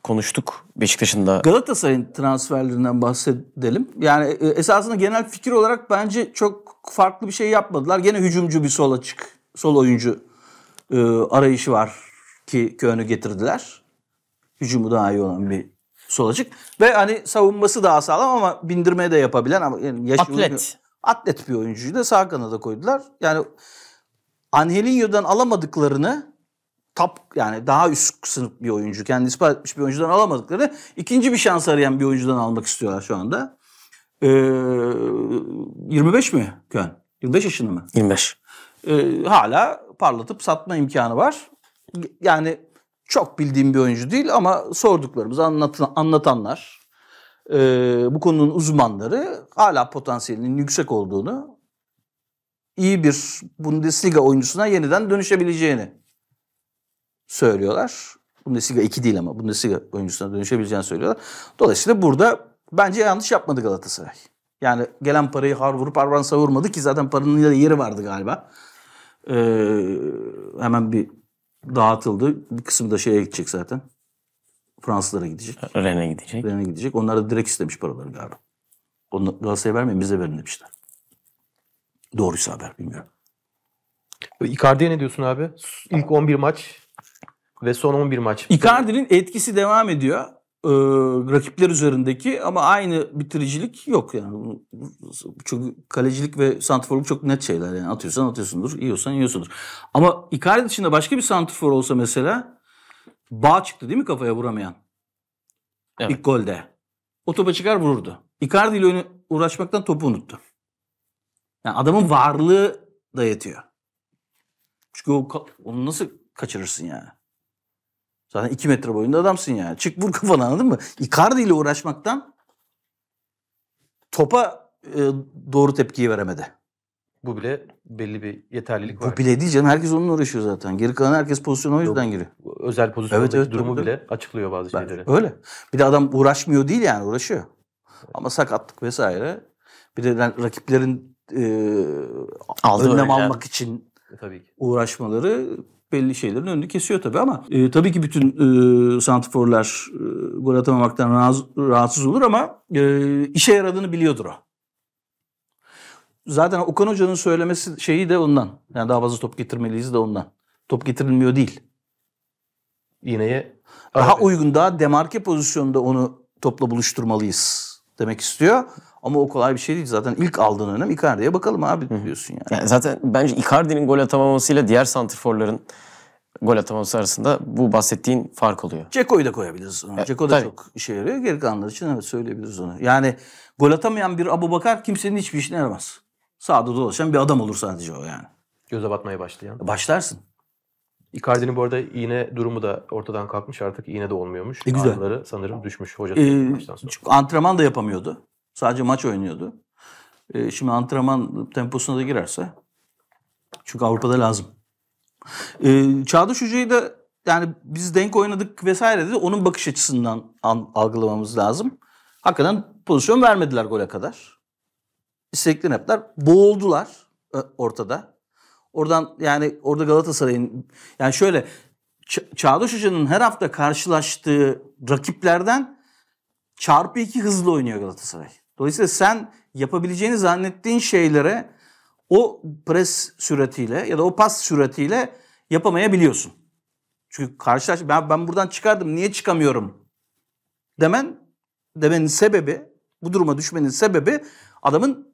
konuştuk Beşiktaş'ın da. Galatasaray'ın transferlerinden bahsedelim. Yani e, esasında genel fikir olarak bence çok farklı bir şey yapmadılar. Gene hücumcu bir sol açık, sol oyuncu e, arayışı var ki Köy'ünü getirdiler. Hücumu daha iyi olan bir solacık. Ve hani savunması daha sağlam ama bindirmeye de yapabilen ama yani yaşı atlet. Uygun, atlet bir oyuncuyu da sağ kanada koydular. Yani Angelinho'dan alamadıklarını top yani daha üst sınıf bir oyuncu kendini ispat etmiş bir oyuncudan alamadıkları ikinci bir şans arayan bir oyuncudan almak istiyorlar şu anda. Ee, 25 mi Kön? 25 yaşında mı? 25. Ee, hala parlatıp satma imkanı var. Yani çok bildiğim bir oyuncu değil ama sorduklarımızı anlatan, anlatanlar, e, bu konunun uzmanları hala potansiyelinin yüksek olduğunu, iyi bir Bundesliga oyuncusuna yeniden dönüşebileceğini söylüyorlar. Bundesliga 2 değil ama Bundesliga oyuncusuna dönüşebileceğini söylüyorlar. Dolayısıyla burada bence yanlış yapmadı Galatasaray. Yani gelen parayı har vurup harvan savurmadı ki zaten paranın yeri vardı galiba. Ee, hemen bir dağıtıldı. Bir kısmı da şeye gidecek zaten. Fransızlara gidecek. Ren'e gidecek. Ren'e gidecek. Onlar da direkt istemiş paraları galiba. Onu Galatasaray'a vermeyin bize verin demişler. Doğruysa haber bilmiyorum. Icardi'ye ne diyorsun abi? İlk 11 maç ve son 11 maç. Icardi'nin etkisi devam ediyor e, rakipler üzerindeki ama aynı bitiricilik yok yani. Çünkü kalecilik ve santrforluk çok net şeyler yani atıyorsan atıyorsundur, yiyorsan yiyorsundur. Ama Icardi dışında başka bir santifor olsa mesela bağ çıktı değil mi kafaya vuramayan? Evet. İlk golde. O topa çıkar vururdu. Icardi ile uğraşmaktan topu unuttu. Yani adamın varlığı da yetiyor. Çünkü o, onu nasıl kaçırırsın yani? Zaten 2 metre boyunda adamsın yani. Çık vur kafana anladın mı? Icardi ile uğraşmaktan topa e, doğru tepkiyi veremedi. Bu bile belli bir yeterlilik var. Bu bile değil canım. Herkes onunla uğraşıyor zaten. Geri kalan herkes pozisyonu o yüzden giriyor. Özel pozisyon. evet, evet, durumu bile açıklıyor bazı ben, şeyleri. Öyle. Bir de adam uğraşmıyor değil yani uğraşıyor. Evet. Ama sakatlık vesaire. Bir de rakiplerin e, önlem almak için e, tabii ki. uğraşmaları belli şeylerin önünü kesiyor tabii ama e, tabii ki bütün e, santiforlar e, gol atamamaktan rahatsız, rahatsız olur ama e, işe yaradığını biliyordur o. Zaten Okan Hoca'nın söylemesi şeyi de ondan. Yani daha fazla top getirmeliyiz de ondan. Top getirilmiyor değil. Yineye daha uygun, daha demarke pozisyonunda onu topla buluşturmalıyız demek istiyor. Ama o kolay bir şey değil. Zaten ilk aldığın önem Icardi'ye bakalım abi diyorsun yani. yani. Zaten bence Icardi'nin gol atamamasıyla diğer santriforların gol ataması arasında bu bahsettiğin fark oluyor. Ceko'yu da koyabiliriz. E, Ceko da çok işe yarıyor. Geri kalanlar için evet söyleyebiliriz onu. Yani gol atamayan bir Abu Bakar kimsenin hiçbir işine yaramaz. Sağda dolaşan bir adam olur sadece o yani. Göze batmaya başlayan. Başlarsın. Icardi'nin bu arada iğne durumu da ortadan kalkmış artık iğne de olmuyormuş. E, güzel. Ağrıları sanırım düşmüş hoca. E, antrenman da yapamıyordu. Sadece maç oynuyordu. E, şimdi antrenman temposuna da girerse. Çünkü Avrupa'da lazım. E, Çağdaş Hoca'yı da yani biz denk oynadık vesaire dedi. Onun bakış açısından algılamamız lazım. Hakikaten pozisyon vermediler gole kadar. İstekli yaptılar? boğuldular e, ortada. Oradan yani orada Galatasaray'ın yani şöyle Çağdaş Hoca'nın her hafta karşılaştığı rakiplerden çarpı iki hızlı oynuyor Galatasaray. Dolayısıyla sen yapabileceğini zannettiğin şeylere o pres süratiyle ya da o pas süratiyle yapamayabiliyorsun. Çünkü karşılaş ben, ben buradan çıkardım niye çıkamıyorum demen demenin sebebi bu duruma düşmenin sebebi adamın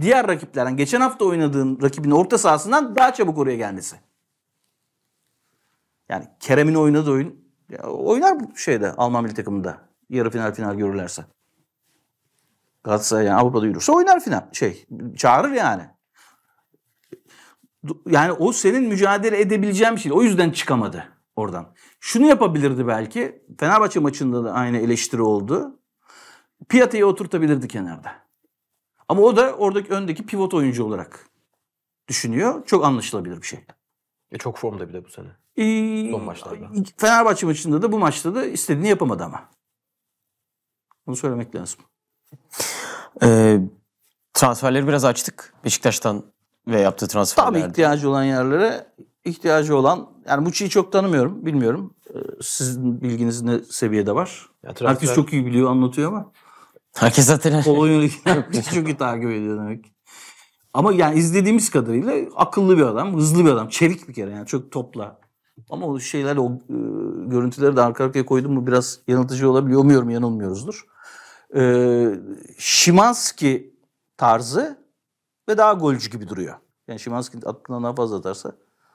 diğer rakiplerden geçen hafta oynadığın rakibin orta sahasından daha çabuk oraya gelmesi. Yani Kerem'in oynadığı oyun ya oynar bu şeyde Alman milli takımında yarı final final görürlerse. Galatasaray yani Avrupa'da yürürse oynar final. Şey çağırır yani. Yani o senin mücadele edebileceğin bir şey. O yüzden çıkamadı oradan. Şunu yapabilirdi belki. Fenerbahçe maçında da aynı eleştiri oldu. Piyate'yi oturtabilirdi kenarda. Ama o da oradaki öndeki pivot oyuncu olarak düşünüyor. Çok anlaşılabilir bir şey. E çok formda bir de bu sene. Ee, Son maçlarda. Fenerbahçe maçında da bu maçta da istediğini yapamadı ama. Bunu söylemek lazım. Ee, transferleri biraz açtık Beşiktaş'tan ve yaptığı transferlerde. Tabii ihtiyacı olan yerlere ihtiyacı olan yani Muçi'yi çok tanımıyorum, bilmiyorum. Ee, sizin bilginiz ne seviyede var? Ya, transfer... Herkes çok iyi biliyor, anlatıyor ama. Herkes zaten Polonya'yı çok iyi takip ediyor demek. Ama yani izlediğimiz kadarıyla akıllı bir adam, hızlı bir adam, çevik bir kere yani çok topla. Ama o şeyler, o e, görüntüleri de arka arkaya koydum mu biraz yanıltıcı olabiliyor. Umuyorum yanılmıyoruzdur e, ee, Şimanski tarzı ve daha golcü gibi duruyor. Yani Şimanski aklına daha fazla atarsa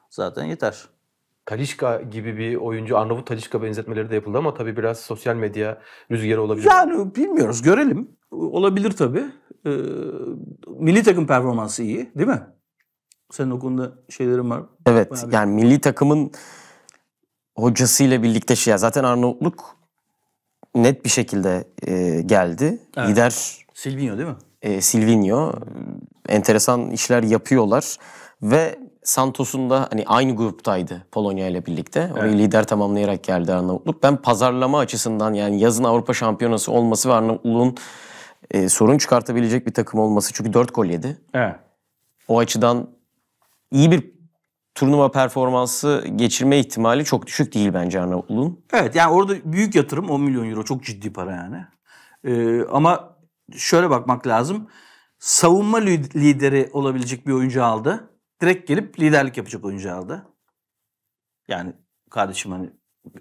zaten yeter. Talişka gibi bir oyuncu Arnavut Talişka benzetmeleri de yapıldı ama tabii biraz sosyal medya rüzgarı olabilir. Yani bilmiyoruz görelim. Olabilir tabii. Ee, milli takım performansı iyi değil mi? Senin o konuda şeylerin var. Evet yani milli takımın hocasıyla birlikte şey zaten Arnavutluk net bir şekilde e, geldi. Evet. Lider Silvinho değil mi? E, Silvinho enteresan işler yapıyorlar ve Santos'un da hani aynı gruptaydı Polonya ile birlikte. Orayı evet. lider tamamlayarak geldi Arnavutluk. Ben pazarlama açısından yani yazın Avrupa Şampiyonası olması ve Arnavutluk'un e, sorun çıkartabilecek bir takım olması çünkü 4 gol yedi. Evet. O açıdan iyi bir turnuva performansı geçirme ihtimali çok düşük değil bence Arnavutluğun. Evet yani orada büyük yatırım 10 milyon euro çok ciddi para yani. Ee, ama şöyle bakmak lazım. Savunma lideri olabilecek bir oyuncu aldı. Direkt gelip liderlik yapacak oyuncu aldı. Yani kardeşim hani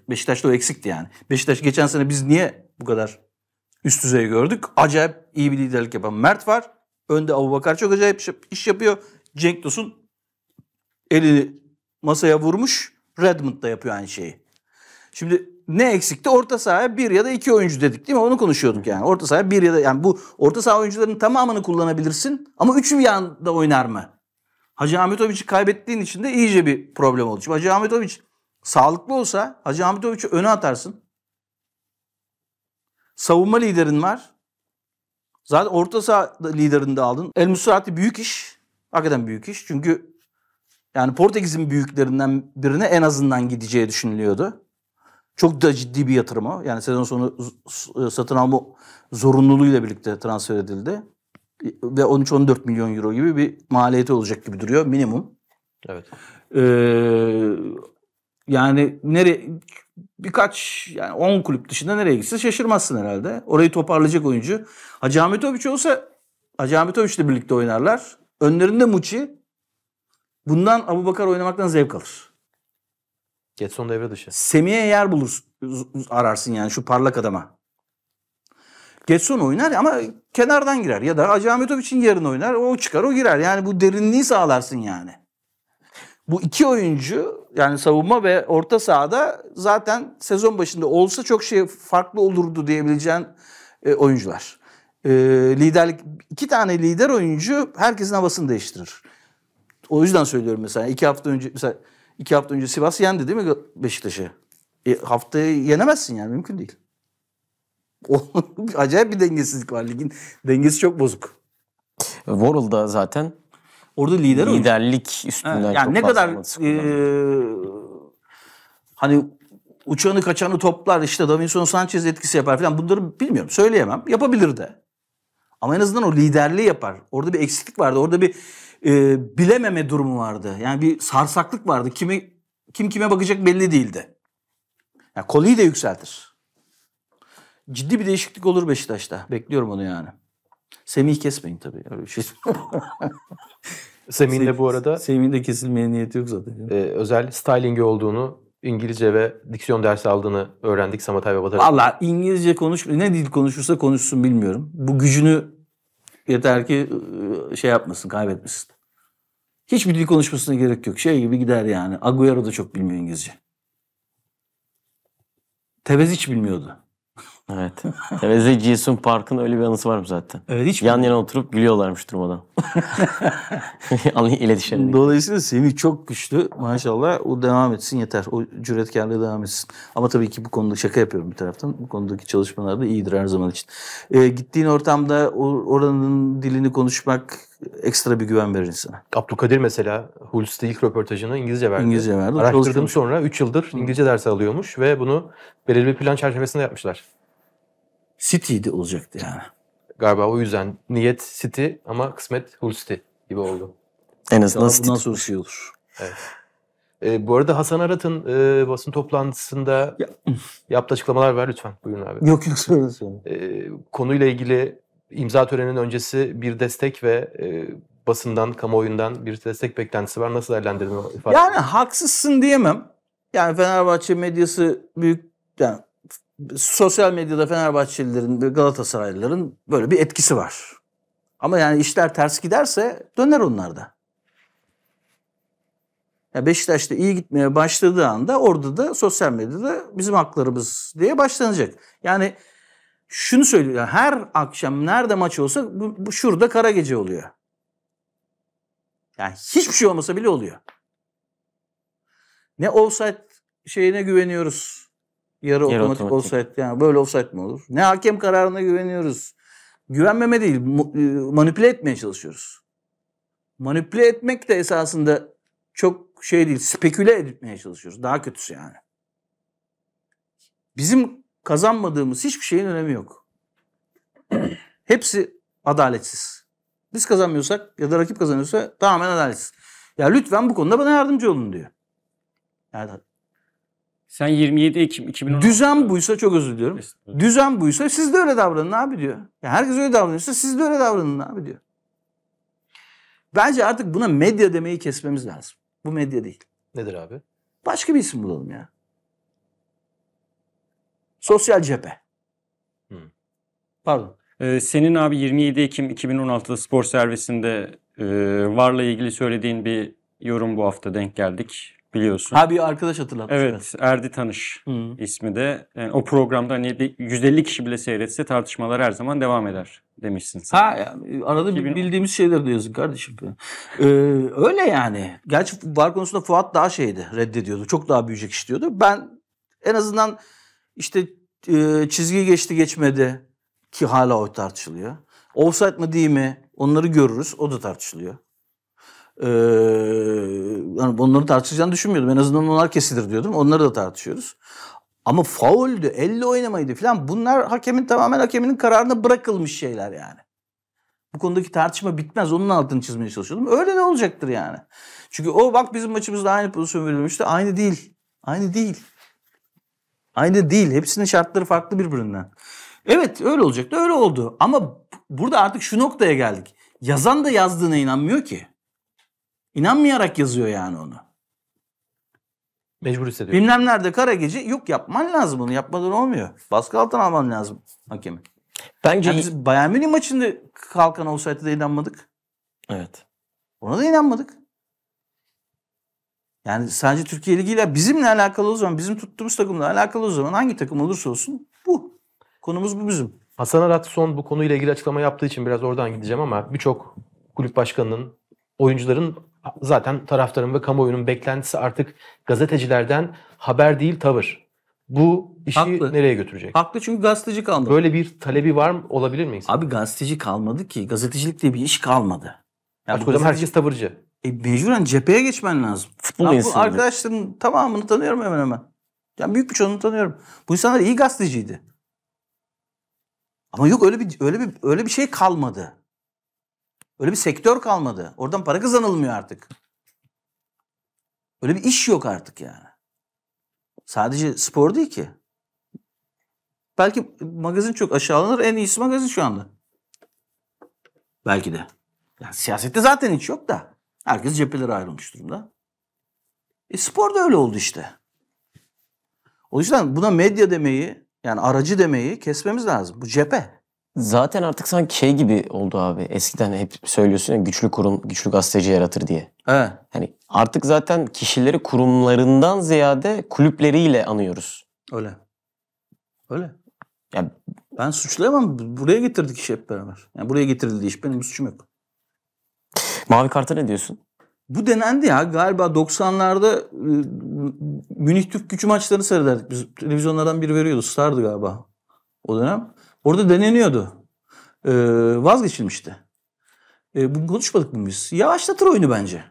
Beşiktaş'ta o eksikti yani. Beşiktaş geçen sene biz niye bu kadar üst düzey gördük? Acayip iyi bir liderlik yapan Mert var. Önde Abubakar çok acayip iş yapıyor. Cenk Tosun elini masaya vurmuş. Redmond da yapıyor aynı şeyi. Şimdi ne eksikti? Orta sahaya bir ya da iki oyuncu dedik değil mi? Onu konuşuyorduk yani. Orta sahaya bir ya da yani bu orta saha oyuncuların tamamını kullanabilirsin ama üçü bir yanda oynar mı? Hacı Ahmetoviç'i kaybettiğin için de iyice bir problem oldu. Şimdi Hacı Ahmetoviç sağlıklı olsa Hacı Ahmetoviç'i öne atarsın. Savunma liderin var. Zaten orta saha liderini de aldın. El Musrati büyük iş. Hakikaten büyük iş. Çünkü yani Portekiz'in büyüklerinden birine en azından gideceği düşünülüyordu. Çok da ciddi bir yatırım o. Yani sezon sonu e, satın alma zorunluluğuyla birlikte transfer edildi. Ve 13-14 milyon euro gibi bir maliyeti olacak gibi duruyor minimum. Evet. Ee, yani nere? birkaç yani 10 kulüp dışında nereye gitse şaşırmazsın herhalde. Orayı toparlayacak oyuncu. Hacı Ahmetoviç olsa Hacı Ahmetoviç birlikte oynarlar. Önlerinde Muçi. Bundan Abu Bakar oynamaktan zevk alır. Getson devre dışı. Semih'e yer bulur ararsın yani şu parlak adama. Getson oynar ama kenardan girer. Ya da Hacı için yarın oynar. O çıkar o girer. Yani bu derinliği sağlarsın yani. Bu iki oyuncu yani savunma ve orta sahada zaten sezon başında olsa çok şey farklı olurdu diyebileceğin e, oyuncular. E, liderlik iki tane lider oyuncu herkesin havasını değiştirir. O yüzden söylüyorum mesela iki hafta önce mesela iki hafta önce Sivas yendi değil mi Beşiktaş'ı? E, haftaya yenemezsin yani mümkün değil. O, acayip bir dengesizlik var ligin. Dengesi çok bozuk. Warhol da zaten orada lider liderlik üstünden evet, yani çok ne kadar e, hani uçanı kaçanı toplar işte Davinson Sanchez etkisi yapar falan bunları bilmiyorum söyleyemem yapabilir de. Ama en azından o liderliği yapar. Orada bir eksiklik vardı. Orada bir e, bilememe durumu vardı. Yani bir sarsaklık vardı. Kimi kim kime bakacak belli değildi. Yani koliyi de yükseltir. Ciddi bir değişiklik olur Beşiktaş'ta. Bekliyorum onu yani. Semih kesmeyin tabii. Öyle bir şey. Semih'in de bu arada... Semih'in de kesilmeye niyeti yok zaten. E, özel stylingi olduğunu, İngilizce ve diksiyon dersi aldığını öğrendik Samatay ve Batar. Valla İngilizce konuş... Ne dil konuşursa konuşsun bilmiyorum. Bu gücünü Yeter ki ıı, şey yapmasın, kaybetmesin. Hiçbir dil konuşmasına gerek yok. Şey gibi gider yani. Agüero da çok bilmiyor İngilizce. Tevez hiç bilmiyordu. Evet. Teveze Jisun Park'ın öyle bir anısı var mı zaten. Evet hiç Yan mi? yana oturup gülüyorlarmış durmadan. iletişim. Dolayısıyla Semih çok güçlü maşallah. O devam etsin yeter. O cüretkarlığı devam etsin. Ama tabii ki bu konuda şaka yapıyorum bir taraftan. Bu konudaki çalışmalar da iyidir her zaman için. Ee, gittiğin ortamda oranın dilini konuşmak ekstra bir güven verir insana. Abdülkadir mesela Huls'te ilk röportajını İngilizce verdi. İngilizce verdi. Araştırdım sonra 3 yıldır İngilizce dersi alıyormuş ve bunu belirli bir plan çerçevesinde yapmışlar. City'di olacaktı yani. Galiba o yüzden niyet City ama kısmet Hull City gibi oldu. En azından Daha City bundan şey olur. Evet. E, bu arada Hasan Arat'ın e, basın toplantısında ya. yaptığı açıklamalar ver lütfen. Buyurun abi. Yok yok söyle söyle. E, konuyla ilgili imza töreninin öncesi bir destek ve e, basından, kamuoyundan bir destek beklentisi var. Nasıl değerlendirdin Yani haksızsın diyemem. Yani Fenerbahçe medyası büyük yani sosyal medyada Fenerbahçelilerin, Galatasaraylıların böyle bir etkisi var. Ama yani işler ters giderse döner onlar da. Ya Beşiktaş'ta iyi gitmeye başladığı anda orada da sosyal medyada bizim haklarımız diye başlanacak. Yani şunu söylüyor. Her akşam nerede maç olsa bu, bu şurada kara gece oluyor. Yani hiçbir şey olmasa bile oluyor. Ne offside şeyine güveniyoruz Yarı, otomatik, otomatik offside. Yani böyle offside mi olur? Ne hakem kararına güveniyoruz. Güvenmeme değil, e, manipüle etmeye çalışıyoruz. Manipüle etmek de esasında çok şey değil, speküle etmeye çalışıyoruz. Daha kötüsü yani. Bizim kazanmadığımız hiçbir şeyin önemi yok. Hepsi adaletsiz. Biz kazanmıyorsak ya da rakip kazanıyorsa tamamen adaletsiz. Ya lütfen bu konuda bana yardımcı olun diyor. Yani sen 27 Ekim 2016. Düzen buysa çok özür diliyorum. Düzen buysa siz de öyle davranın abi diyor. Yani herkes öyle davranıyorsa siz de öyle davranın abi diyor. Bence artık buna medya demeyi kesmemiz lazım. Bu medya değil. Nedir abi? Başka bir isim bulalım ya. Sosyal cephe. Hmm. Pardon. Ee, senin abi 27 Ekim 2016'da spor servisinde e, VAR'la ilgili söylediğin bir yorum bu hafta denk geldik biliyorsun. Ha bir arkadaş hatırlatmış. Evet Erdi Tanış Hı. ismi de. Yani o programda hani 150 kişi bile seyretse tartışmalar her zaman devam eder demişsin. Sen. Ha yani arada 2010. bildiğimiz şeyler de yazın kardeşim. Ee, öyle yani. Gerçi var konusunda Fuat daha şeydi reddediyordu. Çok daha büyüyecek istiyordu. Ben en azından işte e, çizgi geçti geçmedi ki hala o tartışılıyor. Offside mı değil mi onları görürüz o da tartışılıyor. Ee, yani bunları tartışacağını düşünmüyordum. En azından onlar kesilir diyordum. Onları da tartışıyoruz. Ama fauldü, elle oynamaydı falan bunlar hakemin tamamen hakeminin kararına bırakılmış şeyler yani. Bu konudaki tartışma bitmez. Onun altını çizmeye çalışıyordum. Öyle de olacaktır yani. Çünkü o bak bizim maçımızda aynı pozisyon verilmişti. Aynı değil. Aynı değil. Aynı değil. Hepsinin şartları farklı birbirinden. Evet öyle olacaktı. Öyle oldu. Ama burada artık şu noktaya geldik. Yazan da yazdığına inanmıyor ki. İnanmayarak yazıyor yani onu. Mecbur hissediyor. Bilmem nerede kara gece yok yapman lazım bunu. Yapmadan olmuyor. Baskı altına alman lazım hakemi. Bence yani biz Bayern Münih maçında kalkan olsaydı da inanmadık. Evet. Ona da inanmadık. Yani sadece Türkiye Ligi ile bizimle alakalı o zaman, bizim tuttuğumuz takımla alakalı o zaman hangi takım olursa olsun bu. Konumuz bu bizim. Hasan Arat son bu konuyla ilgili açıklama yaptığı için biraz oradan gideceğim ama birçok kulüp başkanının oyuncuların zaten taraftarın ve kamuoyunun beklentisi artık gazetecilerden haber değil tavır. Bu işi Haklı. nereye götürecek? Haklı çünkü gazeteci kalmadı. Böyle bir talebi var mı olabilir miyiz? Abi gazeteci kalmadı ki. Gazetecilik diye bir iş kalmadı. Yani Açık gazeteci... herkes tavırcı. E, mecburen cepheye geçmen lazım. Futbol ya, bu arkadaşlarım tamamını tanıyorum hemen hemen. Yani büyük bir çoğunu tanıyorum. Bu insanlar iyi gazeteciydi. Ama yok öyle bir öyle bir öyle bir şey kalmadı. Öyle bir sektör kalmadı. Oradan para kazanılmıyor artık. Öyle bir iş yok artık yani. Sadece spor değil ki. Belki magazin çok aşağılanır. En iyisi magazin şu anda. Belki de. Yani siyasette zaten hiç yok da. Herkes cephelere ayrılmış durumda. E spor da öyle oldu işte. O yüzden buna medya demeyi yani aracı demeyi kesmemiz lazım. Bu cephe. Zaten artık sanki şey gibi oldu abi. Eskiden hep söylüyorsun ya güçlü kurum güçlü gazeteci yaratır diye. He. Hani artık zaten kişileri kurumlarından ziyade kulüpleriyle anıyoruz. Öyle. Öyle. Ya ben suçlayamam. Buraya getirdik işi hep beraber. Yani buraya getirildi iş. Benim suçum yok. Mavi karta ne diyorsun? Bu denendi ya galiba 90'larda ıı, Münih Türk gücü maçlarını seyrederdik. Biz televizyonlardan biri veriyordu. Star'dı galiba o dönem. Orada deneniyordu. Ee, vazgeçilmişti. Ee, bunu konuşmadık mı biz? Yavaşlatır oyunu bence.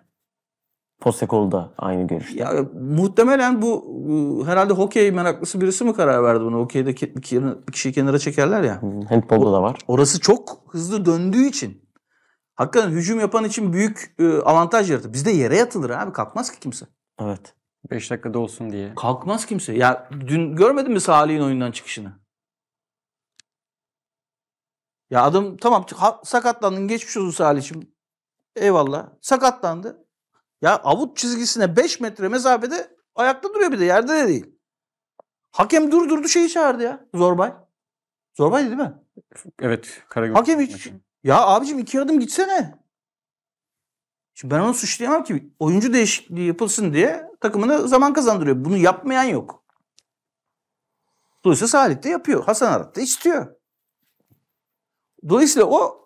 Postecoglou da aynı görüş. Ya, muhtemelen bu herhalde hokey meraklısı birisi mi karar verdi bunu? Hokeyde bir kişiyi kenara çekerler ya. Handball'da da var. Orası çok hızlı döndüğü için. Hakikaten hücum yapan için büyük e, avantaj yaratır. Bizde yere yatılır abi. Kalkmaz ki kimse. Evet. 5 dakikada olsun diye. Kalkmaz kimse. Ya dün görmedin mi Salih'in oyundan çıkışını? Ya adam tamam sakatlandın geçmiş olsun Salih'cim. Eyvallah. Sakatlandı. Ya avut çizgisine 5 metre mesafede ayakta duruyor bir de yerde de değil. Hakem durdurdu şeyi çağırdı ya. Zorbay. Zorbay değil mi? Evet. Karagöz. Hakem hiç. Ya abicim iki adım gitsene. Şimdi ben onu suçlayamam ki. Oyuncu değişikliği yapılsın diye takımına zaman kazandırıyor. Bunu yapmayan yok. Dolayısıyla Salih de yapıyor. Hasan Arat da istiyor. Dolayısıyla o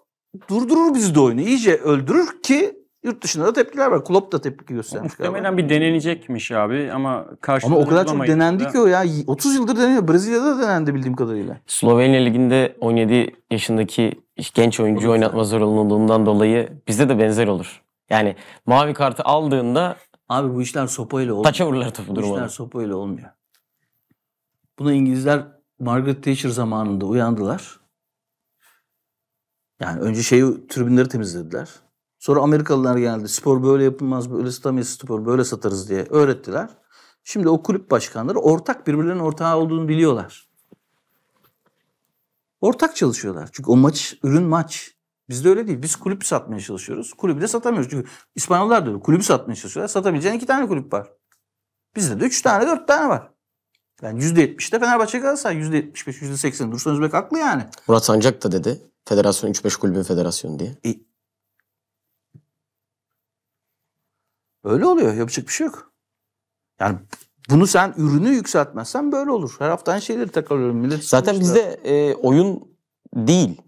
durdurur bizi de oyunu. İyice öldürür ki yurt dışında da tepkiler var. Klopp da tepki göstermiş galiba. Muhtemelen bir denenecekmiş abi ama karşı Ama o kadar çok denendi da. ki o ya. 30 yıldır deniyor, Brezilya'da da denendi bildiğim kadarıyla. Slovenya Ligi'nde 17 yaşındaki genç oyuncu oynatma zorunluluğundan dolayı bizde de benzer olur. Yani mavi kartı aldığında Abi bu işler sopayla olmuyor. Taça vururlar topu durmadan. Bu işler sopayla olmuyor. Buna İngilizler Margaret Thatcher zamanında uyandılar. Yani önce şeyi tribünleri temizlediler. Sonra Amerikalılar geldi. Spor böyle yapılmaz, böyle satamayız spor, böyle satarız diye öğrettiler. Şimdi o kulüp başkanları ortak birbirlerinin ortağı olduğunu biliyorlar. Ortak çalışıyorlar. Çünkü o maç, ürün maç. Bizde öyle değil. Biz kulüp satmaya çalışıyoruz. Kulübü de satamıyoruz. Çünkü İspanyollar da öyle. Kulübü satmaya çalışıyorlar. Satabileceğin iki tane kulüp var. Bizde de üç tane, dört tane var. Yani %70'de Fenerbahçe Galatasaray, %75, %80. Dursun Özbek haklı yani. Murat Sancak da dedi. Federasyon 3-5 kulübün federasyonu diye. E, öyle oluyor. Yapacak bir şey yok. Yani bunu sen ürünü yükseltmezsen böyle olur. Her hafta aynı şeyleri tekrarlıyorum. Millet Zaten bizde e, oyun değil.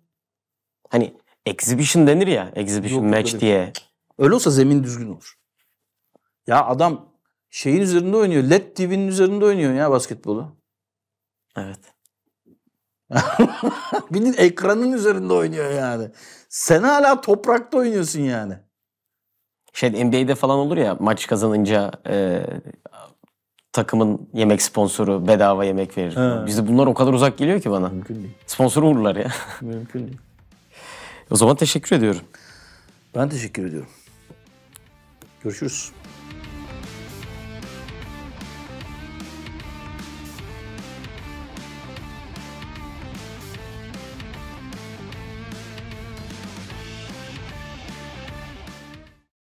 Hani exhibition denir ya. Exhibition Yok, match öyle. diye. Şey öyle olsa zemin düzgün olur. Ya adam şeyin üzerinde oynuyor. LED TV'nin üzerinde oynuyor ya basketbolu. Evet. Bildiğin ekranın üzerinde oynuyor yani. Sen hala toprakta oynuyorsun yani. Şey NBA'de falan olur ya maç kazanınca e, takımın yemek sponsoru bedava yemek verir. He. Bizde bunlar o kadar uzak geliyor ki bana. Mümkün değil. Sponsor vururlar ya. Mümkün değil. O zaman teşekkür ediyorum. Ben teşekkür ediyorum. Görüşürüz.